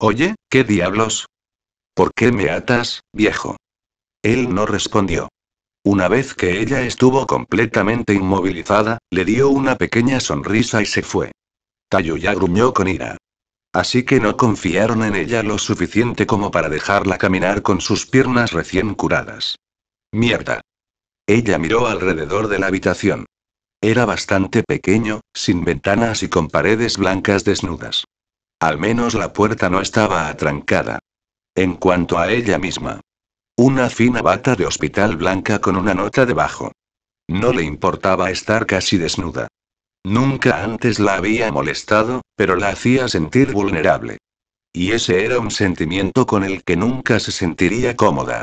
Oye, ¿qué diablos? ¿Por qué me atas, viejo? Él no respondió. Una vez que ella estuvo completamente inmovilizada, le dio una pequeña sonrisa y se fue. ya gruñó con ira. Así que no confiaron en ella lo suficiente como para dejarla caminar con sus piernas recién curadas. Mierda. Ella miró alrededor de la habitación. Era bastante pequeño, sin ventanas y con paredes blancas desnudas. Al menos la puerta no estaba atrancada. En cuanto a ella misma. Una fina bata de hospital blanca con una nota debajo. No le importaba estar casi desnuda. Nunca antes la había molestado, pero la hacía sentir vulnerable. Y ese era un sentimiento con el que nunca se sentiría cómoda.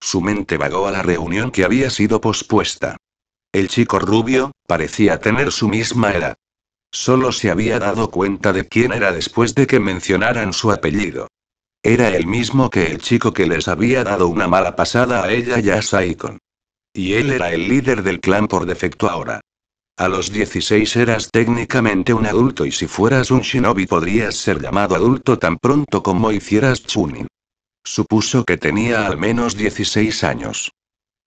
Su mente vagó a la reunión que había sido pospuesta. El chico rubio, parecía tener su misma edad. Solo se había dado cuenta de quién era después de que mencionaran su apellido. Era el mismo que el chico que les había dado una mala pasada a ella y a Saikon. Y él era el líder del clan por defecto ahora. A los 16 eras técnicamente un adulto y si fueras un shinobi podrías ser llamado adulto tan pronto como hicieras chunin. Supuso que tenía al menos 16 años.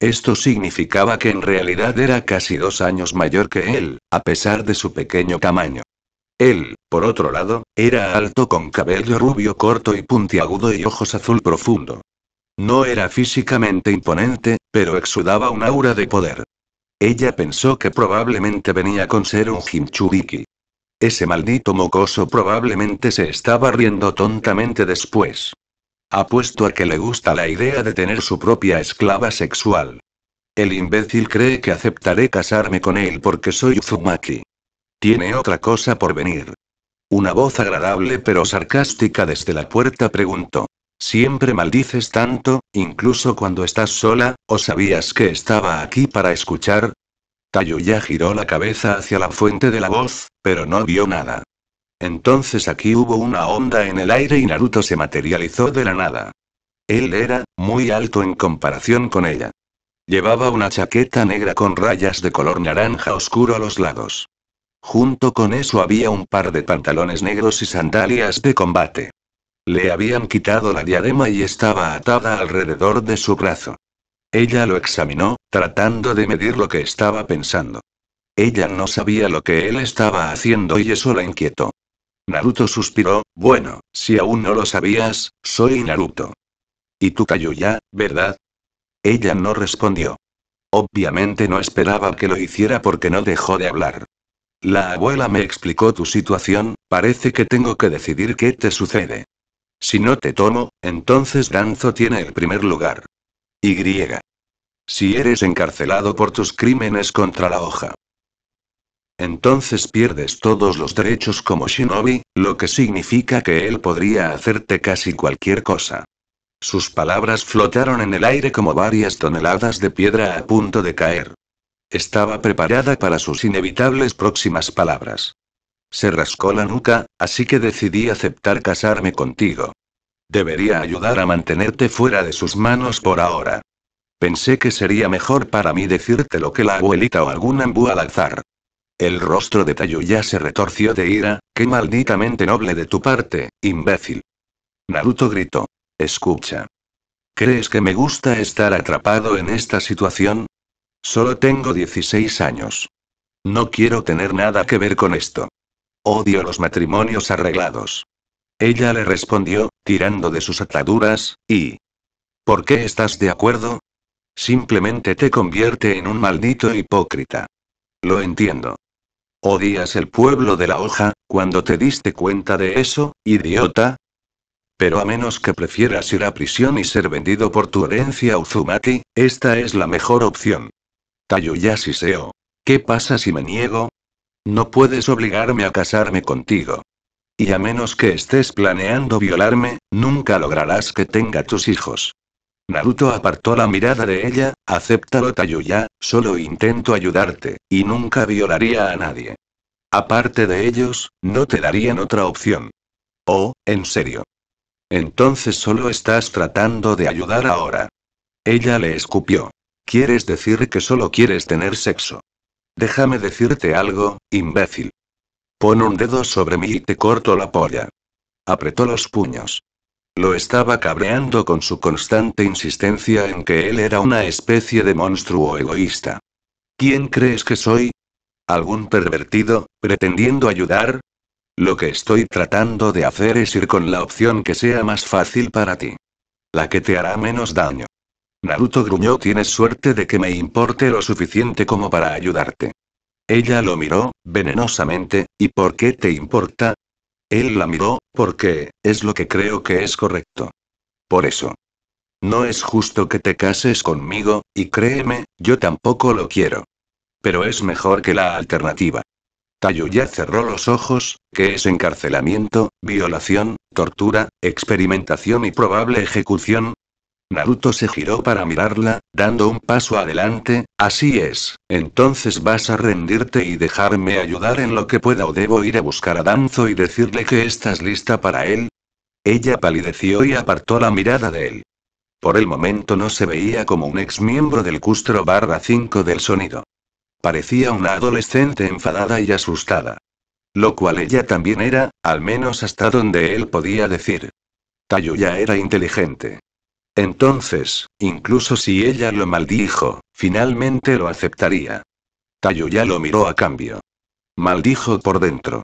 Esto significaba que en realidad era casi dos años mayor que él, a pesar de su pequeño tamaño. Él, por otro lado, era alto con cabello rubio corto y puntiagudo y ojos azul profundo. No era físicamente imponente, pero exudaba un aura de poder. Ella pensó que probablemente venía con ser un Jinchuriki. Ese maldito mocoso probablemente se estaba riendo tontamente después. Apuesto a que le gusta la idea de tener su propia esclava sexual. El imbécil cree que aceptaré casarme con él porque soy Uzumaki. Tiene otra cosa por venir. Una voz agradable pero sarcástica desde la puerta preguntó. Siempre maldices tanto, incluso cuando estás sola, ¿o sabías que estaba aquí para escuchar? Tayuya giró la cabeza hacia la fuente de la voz, pero no vio nada. Entonces aquí hubo una onda en el aire y Naruto se materializó de la nada. Él era, muy alto en comparación con ella. Llevaba una chaqueta negra con rayas de color naranja oscuro a los lados. Junto con eso había un par de pantalones negros y sandalias de combate. Le habían quitado la diadema y estaba atada alrededor de su brazo. Ella lo examinó, tratando de medir lo que estaba pensando. Ella no sabía lo que él estaba haciendo y eso la inquietó. Naruto suspiró, bueno, si aún no lo sabías, soy Naruto. Y tú cayó ya, ¿verdad? Ella no respondió. Obviamente no esperaba que lo hiciera porque no dejó de hablar. La abuela me explicó tu situación, parece que tengo que decidir qué te sucede. Si no te tomo, entonces Danzo tiene el primer lugar. Y. Si eres encarcelado por tus crímenes contra la hoja, entonces pierdes todos los derechos como shinobi, lo que significa que él podría hacerte casi cualquier cosa. Sus palabras flotaron en el aire como varias toneladas de piedra a punto de caer. Estaba preparada para sus inevitables próximas palabras. Se rascó la nuca, así que decidí aceptar casarme contigo. Debería ayudar a mantenerte fuera de sus manos por ahora. Pensé que sería mejor para mí decirte lo que la abuelita o algún ambu al azar. El rostro de Tayuya se retorció de ira, qué malditamente noble de tu parte, imbécil. Naruto gritó. Escucha. ¿Crees que me gusta estar atrapado en esta situación? Solo tengo 16 años. No quiero tener nada que ver con esto. Odio los matrimonios arreglados. Ella le respondió, tirando de sus ataduras, y... ¿Por qué estás de acuerdo? Simplemente te convierte en un maldito hipócrita. Lo entiendo. Odias el pueblo de la hoja, cuando te diste cuenta de eso, idiota. Pero a menos que prefieras ir a prisión y ser vendido por tu herencia Uzumaki, esta es la mejor opción. Tayuya Siseo. ¿Qué pasa si me niego? No puedes obligarme a casarme contigo. Y a menos que estés planeando violarme, nunca lograrás que tenga tus hijos. Naruto apartó la mirada de ella, acéptalo Tayuya, solo intento ayudarte, y nunca violaría a nadie. Aparte de ellos, no te darían otra opción. Oh, en serio. Entonces solo estás tratando de ayudar ahora. Ella le escupió. Quieres decir que solo quieres tener sexo. Déjame decirte algo, imbécil. Pon un dedo sobre mí y te corto la polla. Apretó los puños. Lo estaba cabreando con su constante insistencia en que él era una especie de monstruo egoísta. ¿Quién crees que soy? ¿Algún pervertido, pretendiendo ayudar? Lo que estoy tratando de hacer es ir con la opción que sea más fácil para ti. La que te hará menos daño. Naruto gruñó, tienes suerte de que me importe lo suficiente como para ayudarte. Ella lo miró, venenosamente, ¿y por qué te importa? Él la miró, porque, es lo que creo que es correcto. Por eso. No es justo que te cases conmigo, y créeme, yo tampoco lo quiero. Pero es mejor que la alternativa. Tayo ya cerró los ojos, que es encarcelamiento, violación, tortura, experimentación y probable ejecución, Naruto se giró para mirarla, dando un paso adelante, así es, entonces vas a rendirte y dejarme ayudar en lo que pueda o debo ir a buscar a Danzo y decirle que estás lista para él. Ella palideció y apartó la mirada de él. Por el momento no se veía como un ex miembro del Custro Barba 5 del sonido. Parecía una adolescente enfadada y asustada. Lo cual ella también era, al menos hasta donde él podía decir. Tayuya era inteligente. Entonces, incluso si ella lo maldijo, finalmente lo aceptaría. Tayo ya lo miró a cambio. Maldijo por dentro.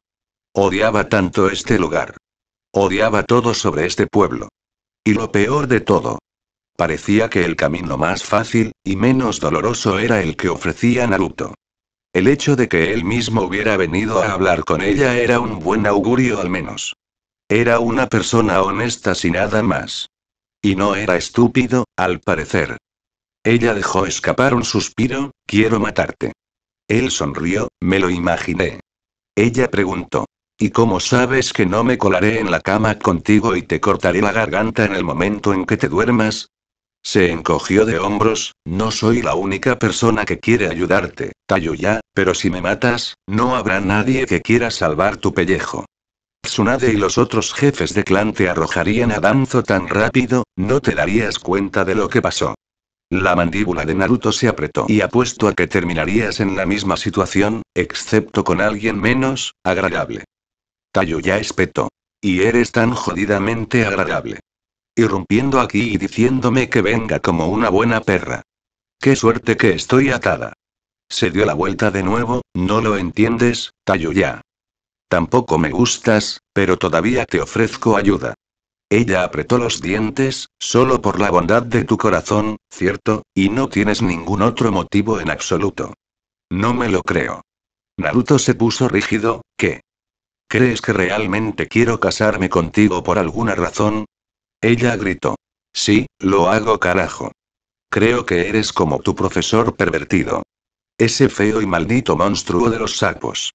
Odiaba tanto este lugar. Odiaba todo sobre este pueblo. Y lo peor de todo. Parecía que el camino más fácil, y menos doloroso era el que ofrecía Naruto. El hecho de que él mismo hubiera venido a hablar con ella era un buen augurio al menos. Era una persona honesta sin nada más. Y no era estúpido, al parecer. Ella dejó escapar un suspiro, quiero matarte. Él sonrió, me lo imaginé. Ella preguntó. ¿Y cómo sabes que no me colaré en la cama contigo y te cortaré la garganta en el momento en que te duermas? Se encogió de hombros, no soy la única persona que quiere ayudarte, Tayuya, pero si me matas, no habrá nadie que quiera salvar tu pellejo. Tsunade y los otros jefes de clan te arrojarían a Danzo tan rápido, no te darías cuenta de lo que pasó. La mandíbula de Naruto se apretó y apuesto a que terminarías en la misma situación, excepto con alguien menos, agradable. Tayuya ya espetó. Y eres tan jodidamente agradable. Irrumpiendo aquí y diciéndome que venga como una buena perra. Qué suerte que estoy atada. Se dio la vuelta de nuevo, ¿no lo entiendes, Tayuya. ya? Tampoco me gustas, pero todavía te ofrezco ayuda. Ella apretó los dientes, solo por la bondad de tu corazón, ¿cierto? Y no tienes ningún otro motivo en absoluto. No me lo creo. Naruto se puso rígido, ¿qué? ¿Crees que realmente quiero casarme contigo por alguna razón? Ella gritó. Sí, lo hago carajo. Creo que eres como tu profesor pervertido. Ese feo y maldito monstruo de los sapos.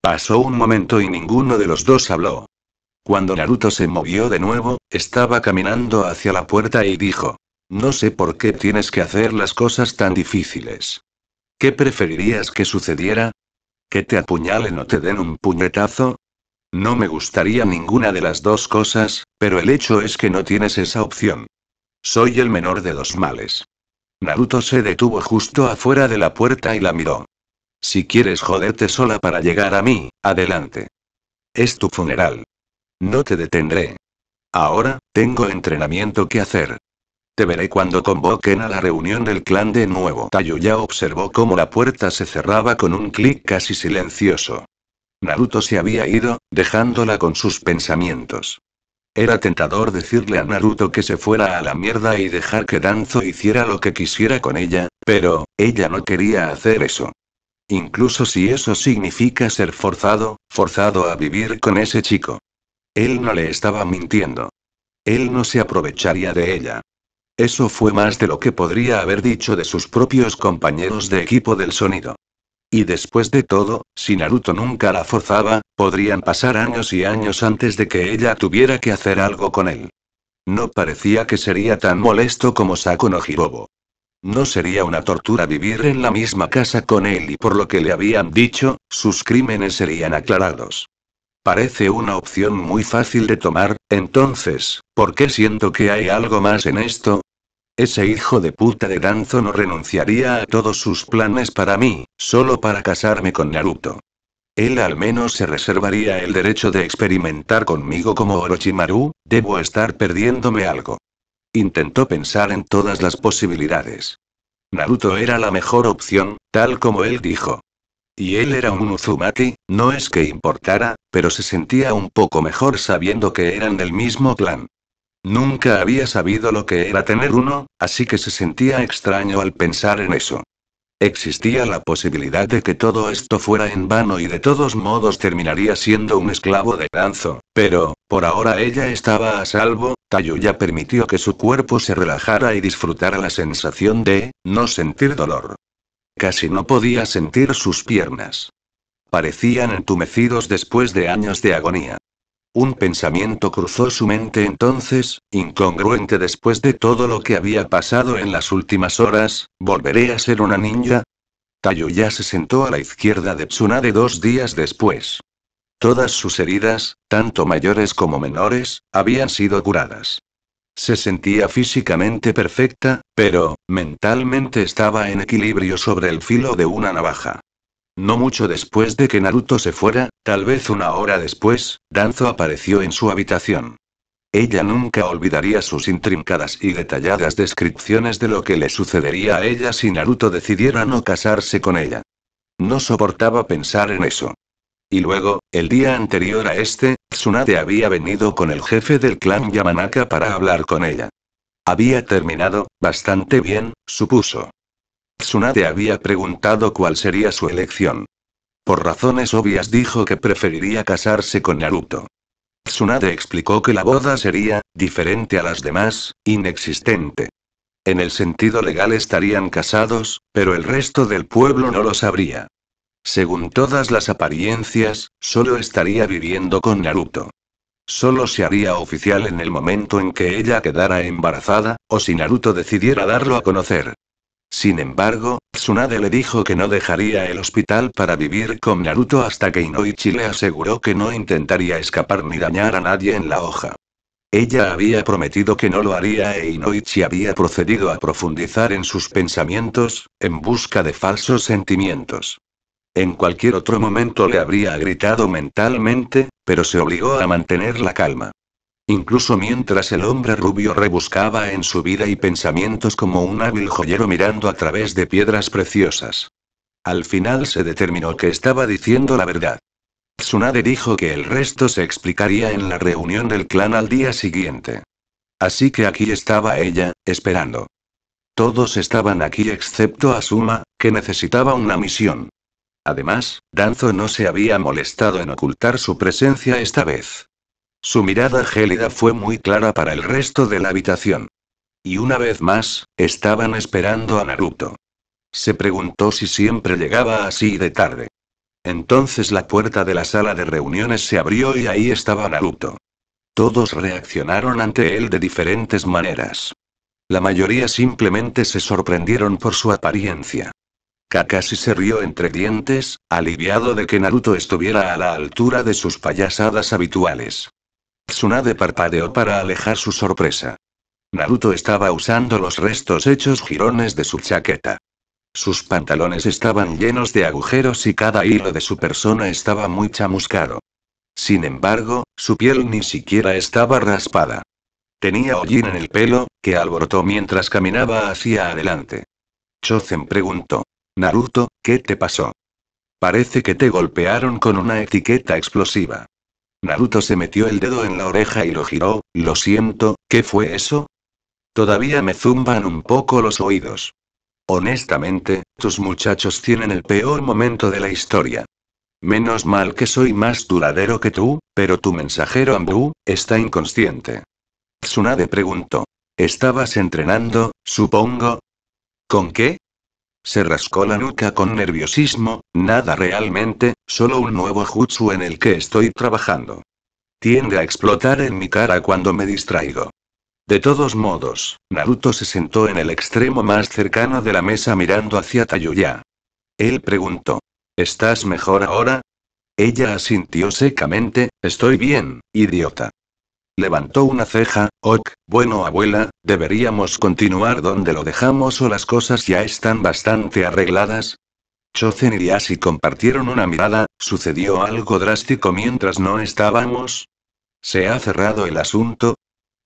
Pasó un momento y ninguno de los dos habló. Cuando Naruto se movió de nuevo, estaba caminando hacia la puerta y dijo, no sé por qué tienes que hacer las cosas tan difíciles. ¿Qué preferirías que sucediera? ¿Que te apuñalen o te den un puñetazo? No me gustaría ninguna de las dos cosas, pero el hecho es que no tienes esa opción. Soy el menor de dos males. Naruto se detuvo justo afuera de la puerta y la miró. Si quieres joderte sola para llegar a mí, adelante. Es tu funeral. No te detendré. Ahora, tengo entrenamiento que hacer. Te veré cuando convoquen a la reunión del clan de nuevo. Tayuya observó cómo la puerta se cerraba con un clic casi silencioso. Naruto se había ido, dejándola con sus pensamientos. Era tentador decirle a Naruto que se fuera a la mierda y dejar que Danzo hiciera lo que quisiera con ella, pero, ella no quería hacer eso. Incluso si eso significa ser forzado, forzado a vivir con ese chico. Él no le estaba mintiendo. Él no se aprovecharía de ella. Eso fue más de lo que podría haber dicho de sus propios compañeros de equipo del sonido. Y después de todo, si Naruto nunca la forzaba, podrían pasar años y años antes de que ella tuviera que hacer algo con él. No parecía que sería tan molesto como Sakuno Hirobo. No sería una tortura vivir en la misma casa con él y por lo que le habían dicho, sus crímenes serían aclarados. Parece una opción muy fácil de tomar, entonces, ¿por qué siento que hay algo más en esto? Ese hijo de puta de Danzo no renunciaría a todos sus planes para mí, solo para casarme con Naruto. Él al menos se reservaría el derecho de experimentar conmigo como Orochimaru, debo estar perdiéndome algo intentó pensar en todas las posibilidades. Naruto era la mejor opción, tal como él dijo. Y él era un Uzumaki, no es que importara, pero se sentía un poco mejor sabiendo que eran del mismo clan. Nunca había sabido lo que era tener uno, así que se sentía extraño al pensar en eso. Existía la posibilidad de que todo esto fuera en vano y de todos modos terminaría siendo un esclavo de Danzo, pero, por ahora ella estaba a salvo, Tayuya permitió que su cuerpo se relajara y disfrutara la sensación de, no sentir dolor. Casi no podía sentir sus piernas. Parecían entumecidos después de años de agonía. Un pensamiento cruzó su mente entonces, incongruente después de todo lo que había pasado en las últimas horas, ¿volveré a ser una ninja? Tayo ya se sentó a la izquierda de Tsunade dos días después. Todas sus heridas, tanto mayores como menores, habían sido curadas. Se sentía físicamente perfecta, pero, mentalmente estaba en equilibrio sobre el filo de una navaja. No mucho después de que Naruto se fuera, tal vez una hora después, Danzo apareció en su habitación. Ella nunca olvidaría sus intrincadas y detalladas descripciones de lo que le sucedería a ella si Naruto decidiera no casarse con ella. No soportaba pensar en eso. Y luego, el día anterior a este, Tsunade había venido con el jefe del clan Yamanaka para hablar con ella. Había terminado, bastante bien, supuso. Tsunade había preguntado cuál sería su elección. Por razones obvias dijo que preferiría casarse con Naruto. Tsunade explicó que la boda sería, diferente a las demás, inexistente. En el sentido legal estarían casados, pero el resto del pueblo no lo sabría. Según todas las apariencias, solo estaría viviendo con Naruto. Solo se haría oficial en el momento en que ella quedara embarazada, o si Naruto decidiera darlo a conocer. Sin embargo, Tsunade le dijo que no dejaría el hospital para vivir con Naruto hasta que Inoichi le aseguró que no intentaría escapar ni dañar a nadie en la hoja. Ella había prometido que no lo haría e Inoichi había procedido a profundizar en sus pensamientos, en busca de falsos sentimientos. En cualquier otro momento le habría gritado mentalmente, pero se obligó a mantener la calma. Incluso mientras el hombre rubio rebuscaba en su vida y pensamientos como un hábil joyero mirando a través de piedras preciosas. Al final se determinó que estaba diciendo la verdad. Tsunade dijo que el resto se explicaría en la reunión del clan al día siguiente. Así que aquí estaba ella, esperando. Todos estaban aquí excepto Asuma, que necesitaba una misión. Además, Danzo no se había molestado en ocultar su presencia esta vez. Su mirada gélida fue muy clara para el resto de la habitación. Y una vez más, estaban esperando a Naruto. Se preguntó si siempre llegaba así de tarde. Entonces la puerta de la sala de reuniones se abrió y ahí estaba Naruto. Todos reaccionaron ante él de diferentes maneras. La mayoría simplemente se sorprendieron por su apariencia. Kakashi se rió entre dientes, aliviado de que Naruto estuviera a la altura de sus payasadas habituales. Tsunade parpadeó para alejar su sorpresa. Naruto estaba usando los restos hechos jirones de su chaqueta. Sus pantalones estaban llenos de agujeros y cada hilo de su persona estaba muy chamuscado. Sin embargo, su piel ni siquiera estaba raspada. Tenía hollín en el pelo, que alborotó mientras caminaba hacia adelante. Chozen preguntó. Naruto, ¿qué te pasó? Parece que te golpearon con una etiqueta explosiva. Naruto se metió el dedo en la oreja y lo giró, lo siento, ¿qué fue eso? Todavía me zumban un poco los oídos. Honestamente, tus muchachos tienen el peor momento de la historia. Menos mal que soy más duradero que tú, pero tu mensajero Ambu, está inconsciente. Tsunade preguntó. ¿Estabas entrenando, supongo? ¿Con qué? Se rascó la nuca con nerviosismo, nada realmente, solo un nuevo jutsu en el que estoy trabajando. Tiende a explotar en mi cara cuando me distraigo. De todos modos, Naruto se sentó en el extremo más cercano de la mesa mirando hacia Tayuya. Él preguntó. ¿Estás mejor ahora? Ella asintió secamente, estoy bien, idiota. Levantó una ceja, Ok, bueno abuela, deberíamos continuar donde lo dejamos o las cosas ya están bastante arregladas. Chozen y Yashi compartieron una mirada, ¿sucedió algo drástico mientras no estábamos? ¿Se ha cerrado el asunto?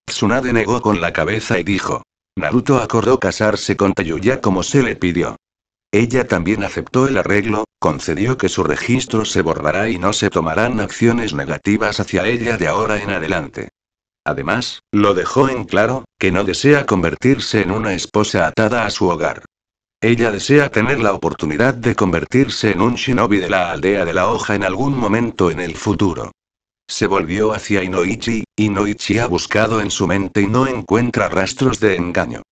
Tsunade negó con la cabeza y dijo. Naruto acordó casarse con Tayuya como se le pidió. Ella también aceptó el arreglo, concedió que su registro se borrará y no se tomarán acciones negativas hacia ella de ahora en adelante. Además, lo dejó en claro, que no desea convertirse en una esposa atada a su hogar. Ella desea tener la oportunidad de convertirse en un shinobi de la aldea de la hoja en algún momento en el futuro. Se volvió hacia Inoichi, Inoichi ha buscado en su mente y no encuentra rastros de engaño.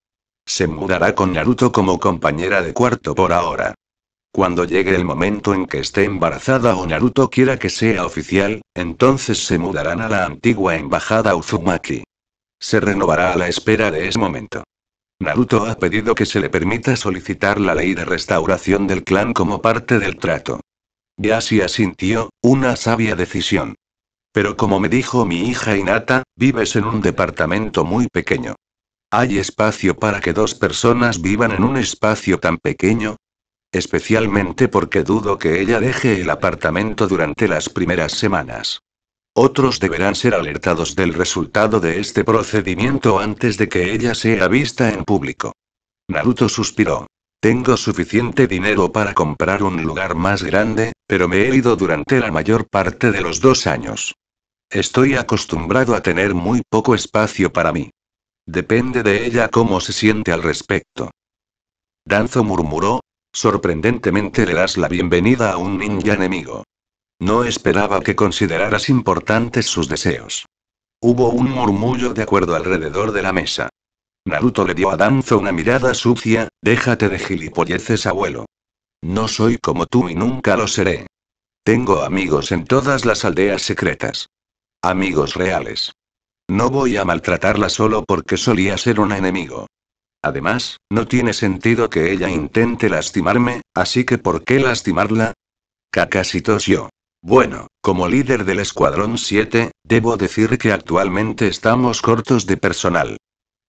Se mudará con Naruto como compañera de cuarto por ahora. Cuando llegue el momento en que esté embarazada o Naruto quiera que sea oficial, entonces se mudarán a la antigua embajada Uzumaki. Se renovará a la espera de ese momento. Naruto ha pedido que se le permita solicitar la ley de restauración del clan como parte del trato. se asintió, una sabia decisión. Pero como me dijo mi hija Inata, vives en un departamento muy pequeño. ¿Hay espacio para que dos personas vivan en un espacio tan pequeño? Especialmente porque dudo que ella deje el apartamento durante las primeras semanas. Otros deberán ser alertados del resultado de este procedimiento antes de que ella sea vista en público. Naruto suspiró. Tengo suficiente dinero para comprar un lugar más grande, pero me he ido durante la mayor parte de los dos años. Estoy acostumbrado a tener muy poco espacio para mí. Depende de ella cómo se siente al respecto. Danzo murmuró, Sorprendentemente le das la bienvenida a un ninja enemigo. No esperaba que consideraras importantes sus deseos. Hubo un murmullo de acuerdo alrededor de la mesa. Naruto le dio a Danzo una mirada sucia, déjate de gilipolleces abuelo. No soy como tú y nunca lo seré. Tengo amigos en todas las aldeas secretas. Amigos reales. No voy a maltratarla solo porque solía ser un enemigo. Además, no tiene sentido que ella intente lastimarme, así que ¿por qué lastimarla? Kakashi Toshio. Bueno, como líder del Escuadrón 7, debo decir que actualmente estamos cortos de personal.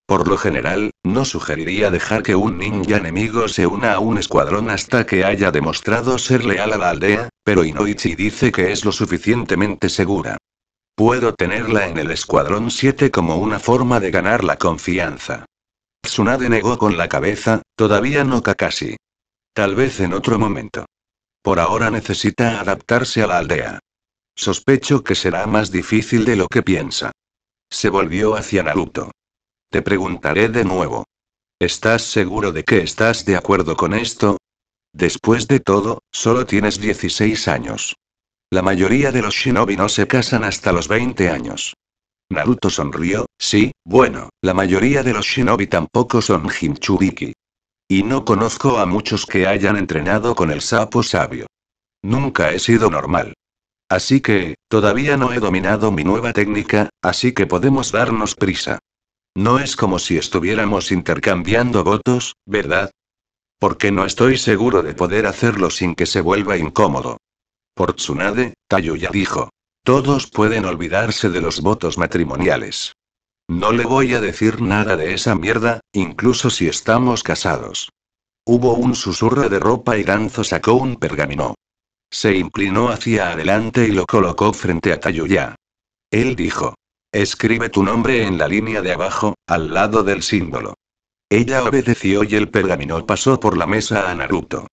Por lo general, no sugeriría dejar que un ninja enemigo se una a un escuadrón hasta que haya demostrado ser leal a la aldea, pero Inoichi dice que es lo suficientemente segura. Puedo tenerla en el Escuadrón 7 como una forma de ganar la confianza. Tsunade negó con la cabeza, todavía no Kakashi. Tal vez en otro momento. Por ahora necesita adaptarse a la aldea. Sospecho que será más difícil de lo que piensa. Se volvió hacia Naruto. Te preguntaré de nuevo. ¿Estás seguro de que estás de acuerdo con esto? Después de todo, solo tienes 16 años. La mayoría de los shinobi no se casan hasta los 20 años. Naruto sonrió, sí, bueno, la mayoría de los shinobi tampoco son hinchuriki. Y no conozco a muchos que hayan entrenado con el sapo sabio. Nunca he sido normal. Así que, todavía no he dominado mi nueva técnica, así que podemos darnos prisa. No es como si estuviéramos intercambiando votos, ¿verdad? Porque no estoy seguro de poder hacerlo sin que se vuelva incómodo. Por Tsunade, Tayo ya dijo, todos pueden olvidarse de los votos matrimoniales. No le voy a decir nada de esa mierda, incluso si estamos casados. Hubo un susurro de ropa y Danzo sacó un pergamino. Se inclinó hacia adelante y lo colocó frente a Tayuya. Él dijo. Escribe tu nombre en la línea de abajo, al lado del símbolo. Ella obedeció y el pergamino pasó por la mesa a Naruto.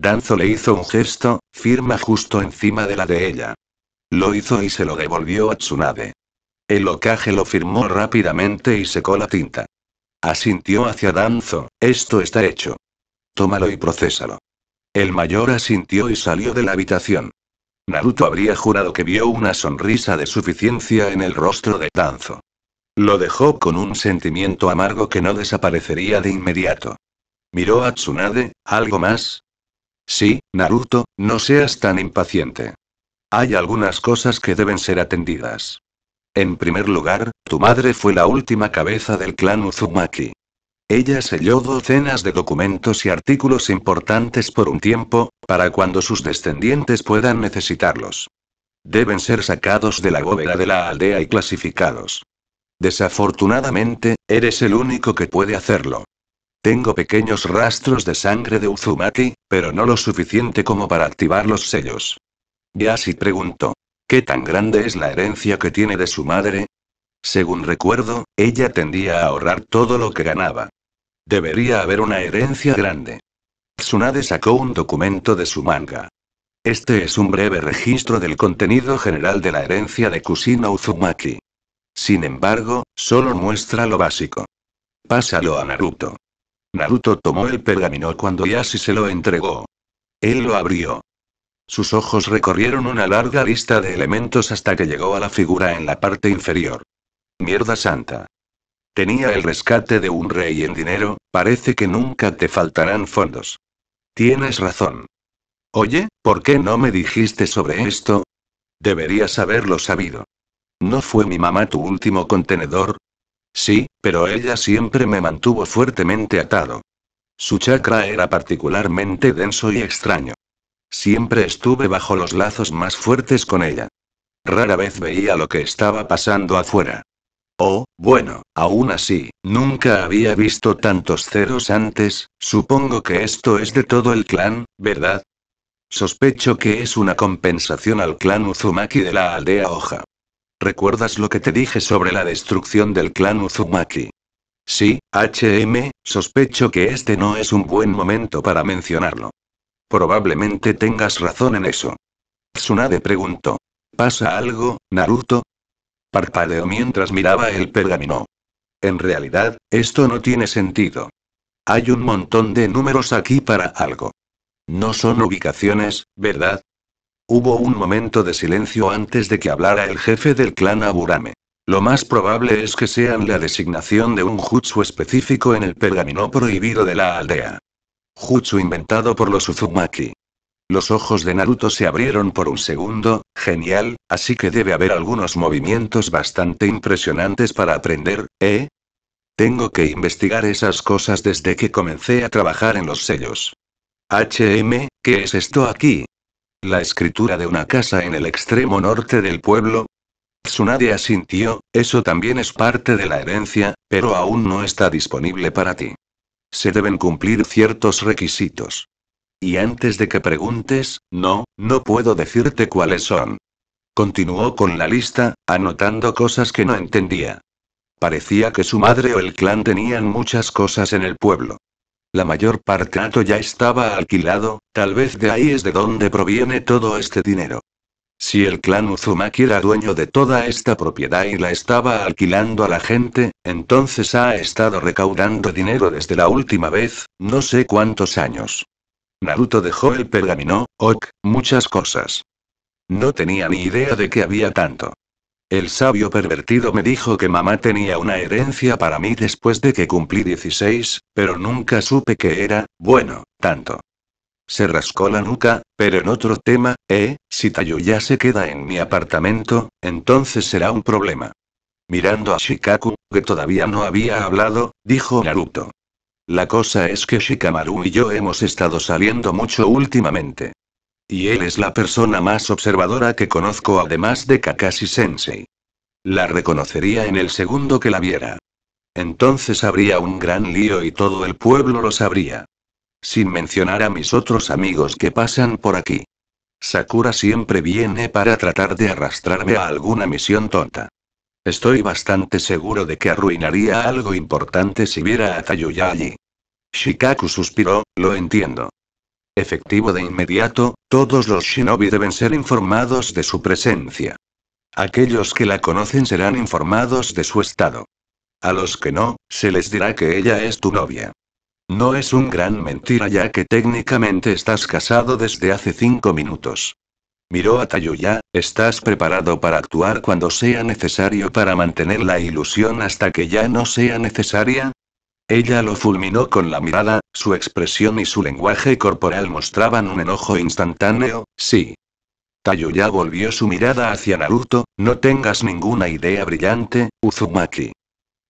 Danzo le hizo un gesto, firma justo encima de la de ella. Lo hizo y se lo devolvió a Tsunade. El locaje lo firmó rápidamente y secó la tinta. Asintió hacia Danzo, esto está hecho. Tómalo y procésalo. El mayor asintió y salió de la habitación. Naruto habría jurado que vio una sonrisa de suficiencia en el rostro de Danzo. Lo dejó con un sentimiento amargo que no desaparecería de inmediato. Miró a Tsunade, ¿algo más? Sí, Naruto, no seas tan impaciente. Hay algunas cosas que deben ser atendidas. En primer lugar, tu madre fue la última cabeza del clan Uzumaki. Ella selló docenas de documentos y artículos importantes por un tiempo, para cuando sus descendientes puedan necesitarlos. Deben ser sacados de la bóveda de la aldea y clasificados. Desafortunadamente, eres el único que puede hacerlo. Tengo pequeños rastros de sangre de Uzumaki, pero no lo suficiente como para activar los sellos. Yashi preguntó. ¿Qué tan grande es la herencia que tiene de su madre? Según recuerdo, ella tendía a ahorrar todo lo que ganaba. Debería haber una herencia grande. Tsunade sacó un documento de su manga. Este es un breve registro del contenido general de la herencia de Kusino Uzumaki. Sin embargo, solo muestra lo básico. Pásalo a Naruto. Naruto tomó el pergamino cuando Yashi se lo entregó. Él lo abrió. Sus ojos recorrieron una larga lista de elementos hasta que llegó a la figura en la parte inferior. Mierda santa. Tenía el rescate de un rey en dinero, parece que nunca te faltarán fondos. Tienes razón. Oye, ¿por qué no me dijiste sobre esto? Deberías haberlo sabido. ¿No fue mi mamá tu último contenedor? Sí, pero ella siempre me mantuvo fuertemente atado. Su chakra era particularmente denso y extraño. Siempre estuve bajo los lazos más fuertes con ella. Rara vez veía lo que estaba pasando afuera. Oh, bueno, aún así, nunca había visto tantos ceros antes, supongo que esto es de todo el clan, ¿verdad? Sospecho que es una compensación al clan Uzumaki de la aldea Hoja. ¿Recuerdas lo que te dije sobre la destrucción del clan Uzumaki? Sí, HM, sospecho que este no es un buen momento para mencionarlo. Probablemente tengas razón en eso. Tsunade preguntó. ¿Pasa algo, Naruto? Parpadeó mientras miraba el pergamino. En realidad, esto no tiene sentido. Hay un montón de números aquí para algo. No son ubicaciones, ¿verdad? Hubo un momento de silencio antes de que hablara el jefe del clan Aburame. Lo más probable es que sean la designación de un jutsu específico en el pergamino prohibido de la aldea. Jutsu inventado por los Uzumaki. Los ojos de Naruto se abrieron por un segundo, genial, así que debe haber algunos movimientos bastante impresionantes para aprender, ¿eh? Tengo que investigar esas cosas desde que comencé a trabajar en los sellos. HM, ¿qué es esto aquí? La escritura de una casa en el extremo norte del pueblo. Tsunade asintió, eso también es parte de la herencia, pero aún no está disponible para ti se deben cumplir ciertos requisitos. Y antes de que preguntes, no, no puedo decirte cuáles son. Continuó con la lista, anotando cosas que no entendía. Parecía que su madre o el clan tenían muchas cosas en el pueblo. La mayor parte ya estaba alquilado, tal vez de ahí es de donde proviene todo este dinero. Si el clan Uzumaki era dueño de toda esta propiedad y la estaba alquilando a la gente, entonces ha estado recaudando dinero desde la última vez, no sé cuántos años. Naruto dejó el pergamino, ok, muchas cosas. No tenía ni idea de que había tanto. El sabio pervertido me dijo que mamá tenía una herencia para mí después de que cumplí 16, pero nunca supe que era, bueno, tanto. Se rascó la nuca, pero en otro tema, eh, si Tayo ya se queda en mi apartamento, entonces será un problema. Mirando a Shikaku, que todavía no había hablado, dijo Naruto. La cosa es que Shikamaru y yo hemos estado saliendo mucho últimamente. Y él es la persona más observadora que conozco además de Kakashi Sensei. La reconocería en el segundo que la viera. Entonces habría un gran lío y todo el pueblo lo sabría sin mencionar a mis otros amigos que pasan por aquí. Sakura siempre viene para tratar de arrastrarme a alguna misión tonta. Estoy bastante seguro de que arruinaría algo importante si viera a Tayuya allí. Shikaku suspiró, lo entiendo. Efectivo de inmediato, todos los shinobi deben ser informados de su presencia. Aquellos que la conocen serán informados de su estado. A los que no, se les dirá que ella es tu novia. No es un gran mentira ya que técnicamente estás casado desde hace cinco minutos. Miró a Tayuya, estás preparado para actuar cuando sea necesario para mantener la ilusión hasta que ya no sea necesaria. Ella lo fulminó con la mirada, su expresión y su lenguaje corporal mostraban un enojo instantáneo, sí. Tayuya volvió su mirada hacia Naruto, no tengas ninguna idea brillante, Uzumaki.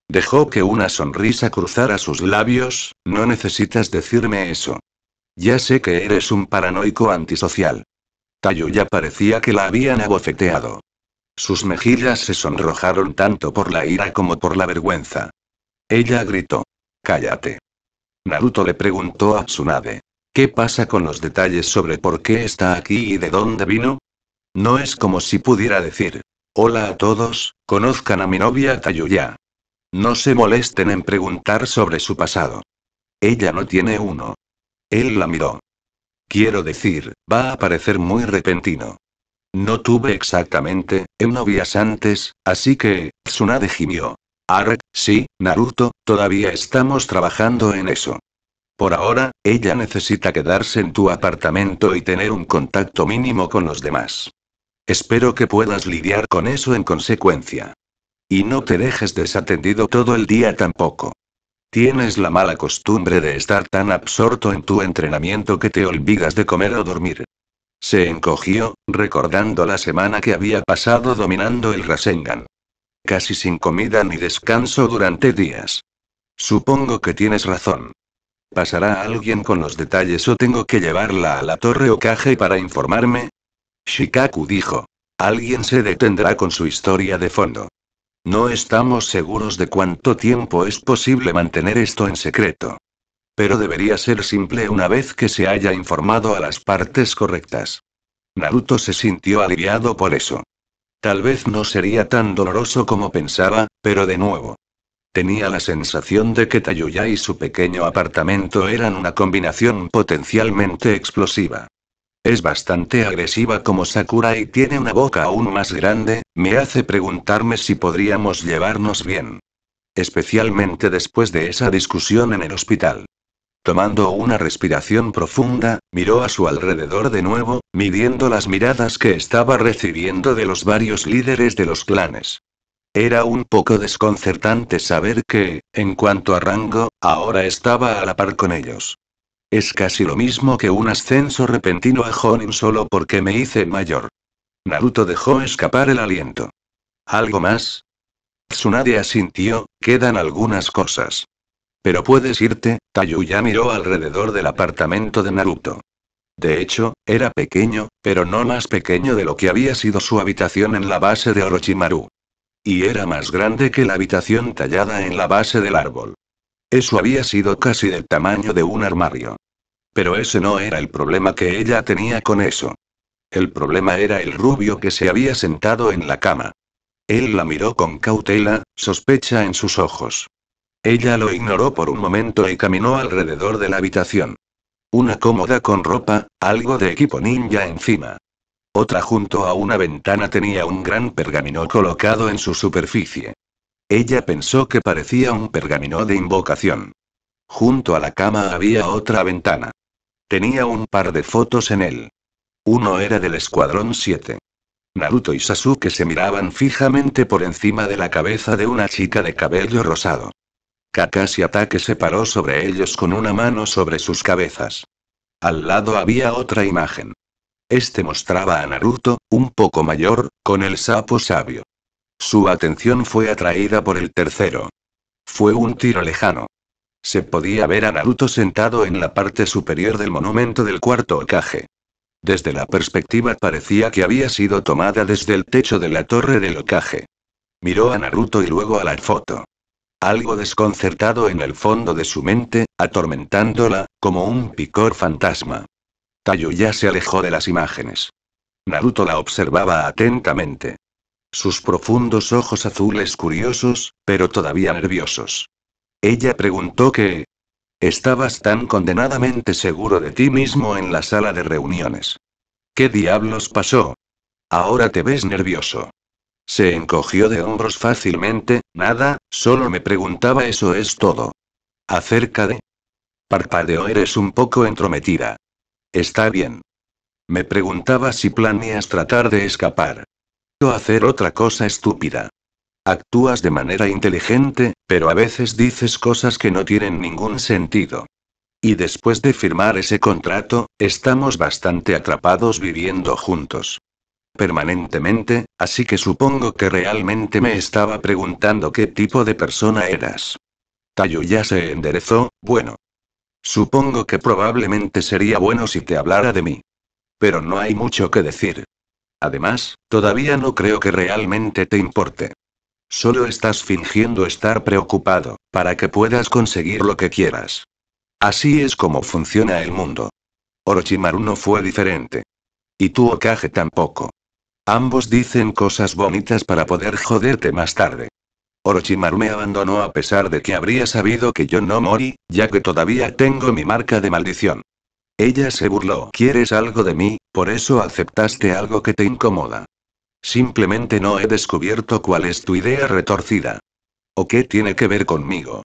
Dejó que una sonrisa cruzara sus labios, no necesitas decirme eso. Ya sé que eres un paranoico antisocial. Tayuya parecía que la habían abofeteado. Sus mejillas se sonrojaron tanto por la ira como por la vergüenza. Ella gritó. Cállate. Naruto le preguntó a Tsunade. ¿Qué pasa con los detalles sobre por qué está aquí y de dónde vino? No es como si pudiera decir. Hola a todos, conozcan a mi novia Tayuya. No se molesten en preguntar sobre su pasado. Ella no tiene uno. Él la miró. Quiero decir, va a parecer muy repentino. No tuve exactamente, novias antes, así que, Tsunade gimió. Arre, sí, Naruto, todavía estamos trabajando en eso. Por ahora, ella necesita quedarse en tu apartamento y tener un contacto mínimo con los demás. Espero que puedas lidiar con eso en consecuencia. Y no te dejes desatendido todo el día tampoco. Tienes la mala costumbre de estar tan absorto en tu entrenamiento que te olvidas de comer o dormir. Se encogió, recordando la semana que había pasado dominando el Rasengan. Casi sin comida ni descanso durante días. Supongo que tienes razón. ¿Pasará alguien con los detalles o tengo que llevarla a la torre o caje para informarme? Shikaku dijo. Alguien se detendrá con su historia de fondo. No estamos seguros de cuánto tiempo es posible mantener esto en secreto. Pero debería ser simple una vez que se haya informado a las partes correctas. Naruto se sintió aliviado por eso. Tal vez no sería tan doloroso como pensaba, pero de nuevo. Tenía la sensación de que Tayuya y su pequeño apartamento eran una combinación potencialmente explosiva. Es bastante agresiva como Sakura y tiene una boca aún más grande, me hace preguntarme si podríamos llevarnos bien. Especialmente después de esa discusión en el hospital. Tomando una respiración profunda, miró a su alrededor de nuevo, midiendo las miradas que estaba recibiendo de los varios líderes de los clanes. Era un poco desconcertante saber que, en cuanto a rango, ahora estaba a la par con ellos. Es casi lo mismo que un ascenso repentino a Jonin solo porque me hice mayor. Naruto dejó escapar el aliento. ¿Algo más? Tsunade asintió, quedan algunas cosas. Pero puedes irte, Tayuya miró alrededor del apartamento de Naruto. De hecho, era pequeño, pero no más pequeño de lo que había sido su habitación en la base de Orochimaru. Y era más grande que la habitación tallada en la base del árbol. Eso había sido casi del tamaño de un armario. Pero ese no era el problema que ella tenía con eso. El problema era el rubio que se había sentado en la cama. Él la miró con cautela, sospecha en sus ojos. Ella lo ignoró por un momento y caminó alrededor de la habitación. Una cómoda con ropa, algo de equipo ninja encima. Otra junto a una ventana tenía un gran pergamino colocado en su superficie. Ella pensó que parecía un pergamino de invocación. Junto a la cama había otra ventana. Tenía un par de fotos en él. Uno era del Escuadrón 7. Naruto y Sasuke se miraban fijamente por encima de la cabeza de una chica de cabello rosado. Kakashi Ataque se paró sobre ellos con una mano sobre sus cabezas. Al lado había otra imagen. Este mostraba a Naruto, un poco mayor, con el sapo sabio. Su atención fue atraída por el tercero. Fue un tiro lejano. Se podía ver a Naruto sentado en la parte superior del monumento del cuarto ocaje. Desde la perspectiva parecía que había sido tomada desde el techo de la torre del ocaje. Miró a Naruto y luego a la foto. Algo desconcertado en el fondo de su mente, atormentándola, como un picor fantasma. Tayo ya se alejó de las imágenes. Naruto la observaba atentamente sus profundos ojos azules curiosos, pero todavía nerviosos. Ella preguntó que... Estabas tan condenadamente seguro de ti mismo en la sala de reuniones. ¿Qué diablos pasó? Ahora te ves nervioso. Se encogió de hombros fácilmente, nada, solo me preguntaba eso es todo. Acerca de... Parpadeó eres un poco entrometida. Está bien. Me preguntaba si planeas tratar de escapar hacer otra cosa estúpida. Actúas de manera inteligente, pero a veces dices cosas que no tienen ningún sentido. Y después de firmar ese contrato, estamos bastante atrapados viviendo juntos. Permanentemente, así que supongo que realmente me estaba preguntando qué tipo de persona eras. Tayo ya se enderezó, bueno. Supongo que probablemente sería bueno si te hablara de mí. Pero no hay mucho que decir. Además, todavía no creo que realmente te importe. Solo estás fingiendo estar preocupado, para que puedas conseguir lo que quieras. Así es como funciona el mundo. Orochimaru no fue diferente. Y tu Okage tampoco. Ambos dicen cosas bonitas para poder joderte más tarde. Orochimaru me abandonó a pesar de que habría sabido que yo no morí, ya que todavía tengo mi marca de maldición. Ella se burló. ¿Quieres algo de mí? Por eso aceptaste algo que te incomoda. Simplemente no he descubierto cuál es tu idea retorcida. ¿O qué tiene que ver conmigo?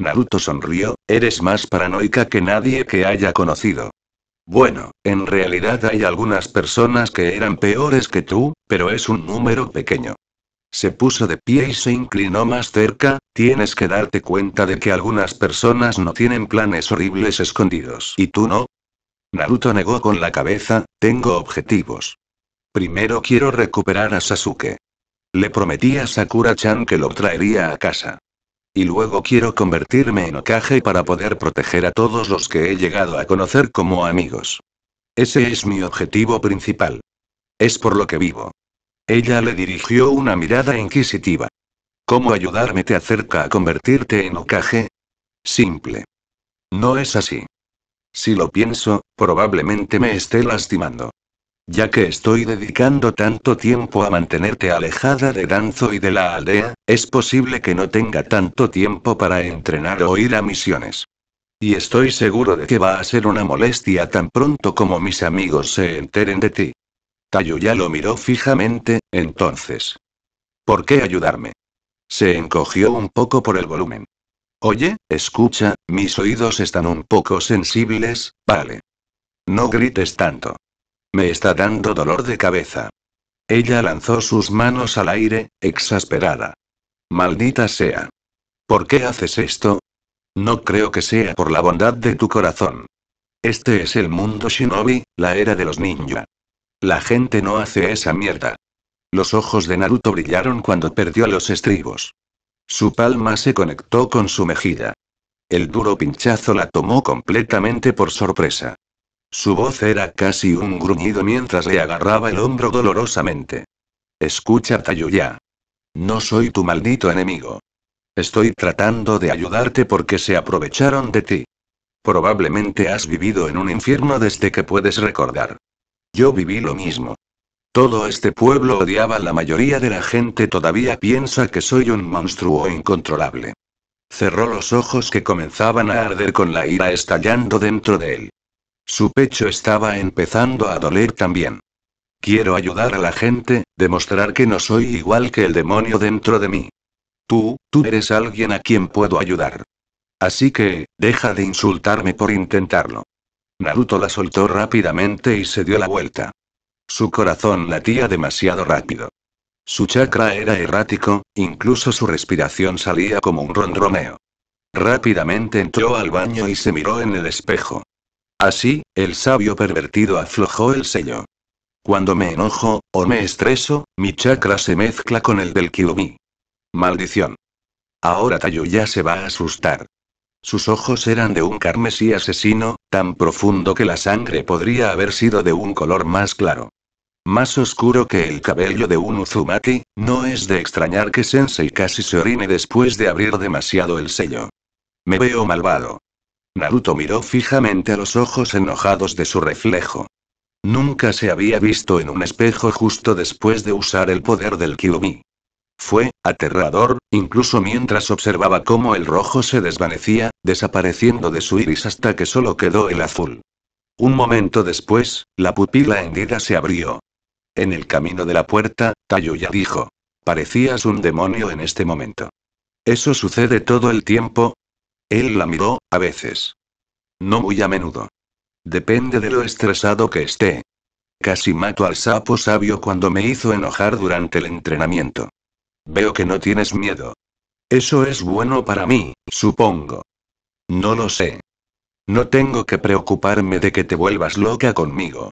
Naruto sonrió, eres más paranoica que nadie que haya conocido. Bueno, en realidad hay algunas personas que eran peores que tú, pero es un número pequeño. Se puso de pie y se inclinó más cerca, tienes que darte cuenta de que algunas personas no tienen planes horribles escondidos. ¿Y tú no? Naruto negó con la cabeza, tengo objetivos. Primero quiero recuperar a Sasuke. Le prometí a Sakura-chan que lo traería a casa. Y luego quiero convertirme en Okage para poder proteger a todos los que he llegado a conocer como amigos. Ese es mi objetivo principal. Es por lo que vivo. Ella le dirigió una mirada inquisitiva. ¿Cómo ayudarme te acerca a convertirte en Okage? Simple. No es así. Si lo pienso, probablemente me esté lastimando. Ya que estoy dedicando tanto tiempo a mantenerte alejada de Danzo y de la aldea, es posible que no tenga tanto tiempo para entrenar o ir a misiones. Y estoy seguro de que va a ser una molestia tan pronto como mis amigos se enteren de ti. ya lo miró fijamente, entonces. ¿Por qué ayudarme? Se encogió un poco por el volumen. Oye, escucha, mis oídos están un poco sensibles, vale. No grites tanto. Me está dando dolor de cabeza. Ella lanzó sus manos al aire, exasperada. Maldita sea. ¿Por qué haces esto? No creo que sea por la bondad de tu corazón. Este es el mundo shinobi, la era de los ninja. La gente no hace esa mierda. Los ojos de Naruto brillaron cuando perdió los estribos. Su palma se conectó con su mejilla. El duro pinchazo la tomó completamente por sorpresa. Su voz era casi un gruñido mientras le agarraba el hombro dolorosamente. Escucha, Tayuya. No soy tu maldito enemigo. Estoy tratando de ayudarte porque se aprovecharon de ti. Probablemente has vivido en un infierno desde que puedes recordar. Yo viví lo mismo. Todo este pueblo odiaba a la mayoría de la gente todavía piensa que soy un monstruo incontrolable. Cerró los ojos que comenzaban a arder con la ira estallando dentro de él. Su pecho estaba empezando a doler también. Quiero ayudar a la gente, demostrar que no soy igual que el demonio dentro de mí. Tú, tú eres alguien a quien puedo ayudar. Así que, deja de insultarme por intentarlo. Naruto la soltó rápidamente y se dio la vuelta. Su corazón latía demasiado rápido. Su chakra era errático, incluso su respiración salía como un rondroneo. Rápidamente entró al baño y se miró en el espejo. Así, el sabio pervertido aflojó el sello. Cuando me enojo, o me estreso, mi chakra se mezcla con el del Kyubi. Maldición. Ahora Tayuya se va a asustar. Sus ojos eran de un carmesí asesino, tan profundo que la sangre podría haber sido de un color más claro. Más oscuro que el cabello de un Uzumaki, no es de extrañar que Sensei casi se orine después de abrir demasiado el sello. Me veo malvado. Naruto miró fijamente a los ojos enojados de su reflejo. Nunca se había visto en un espejo justo después de usar el poder del Kyubi. Fue aterrador, incluso mientras observaba cómo el rojo se desvanecía, desapareciendo de su iris hasta que solo quedó el azul. Un momento después, la pupila hendida se abrió. En el camino de la puerta, Tayuya dijo. Parecías un demonio en este momento. ¿Eso sucede todo el tiempo? Él la miró, a veces. No muy a menudo. Depende de lo estresado que esté. Casi mato al sapo sabio cuando me hizo enojar durante el entrenamiento. Veo que no tienes miedo. Eso es bueno para mí, supongo. No lo sé. No tengo que preocuparme de que te vuelvas loca conmigo.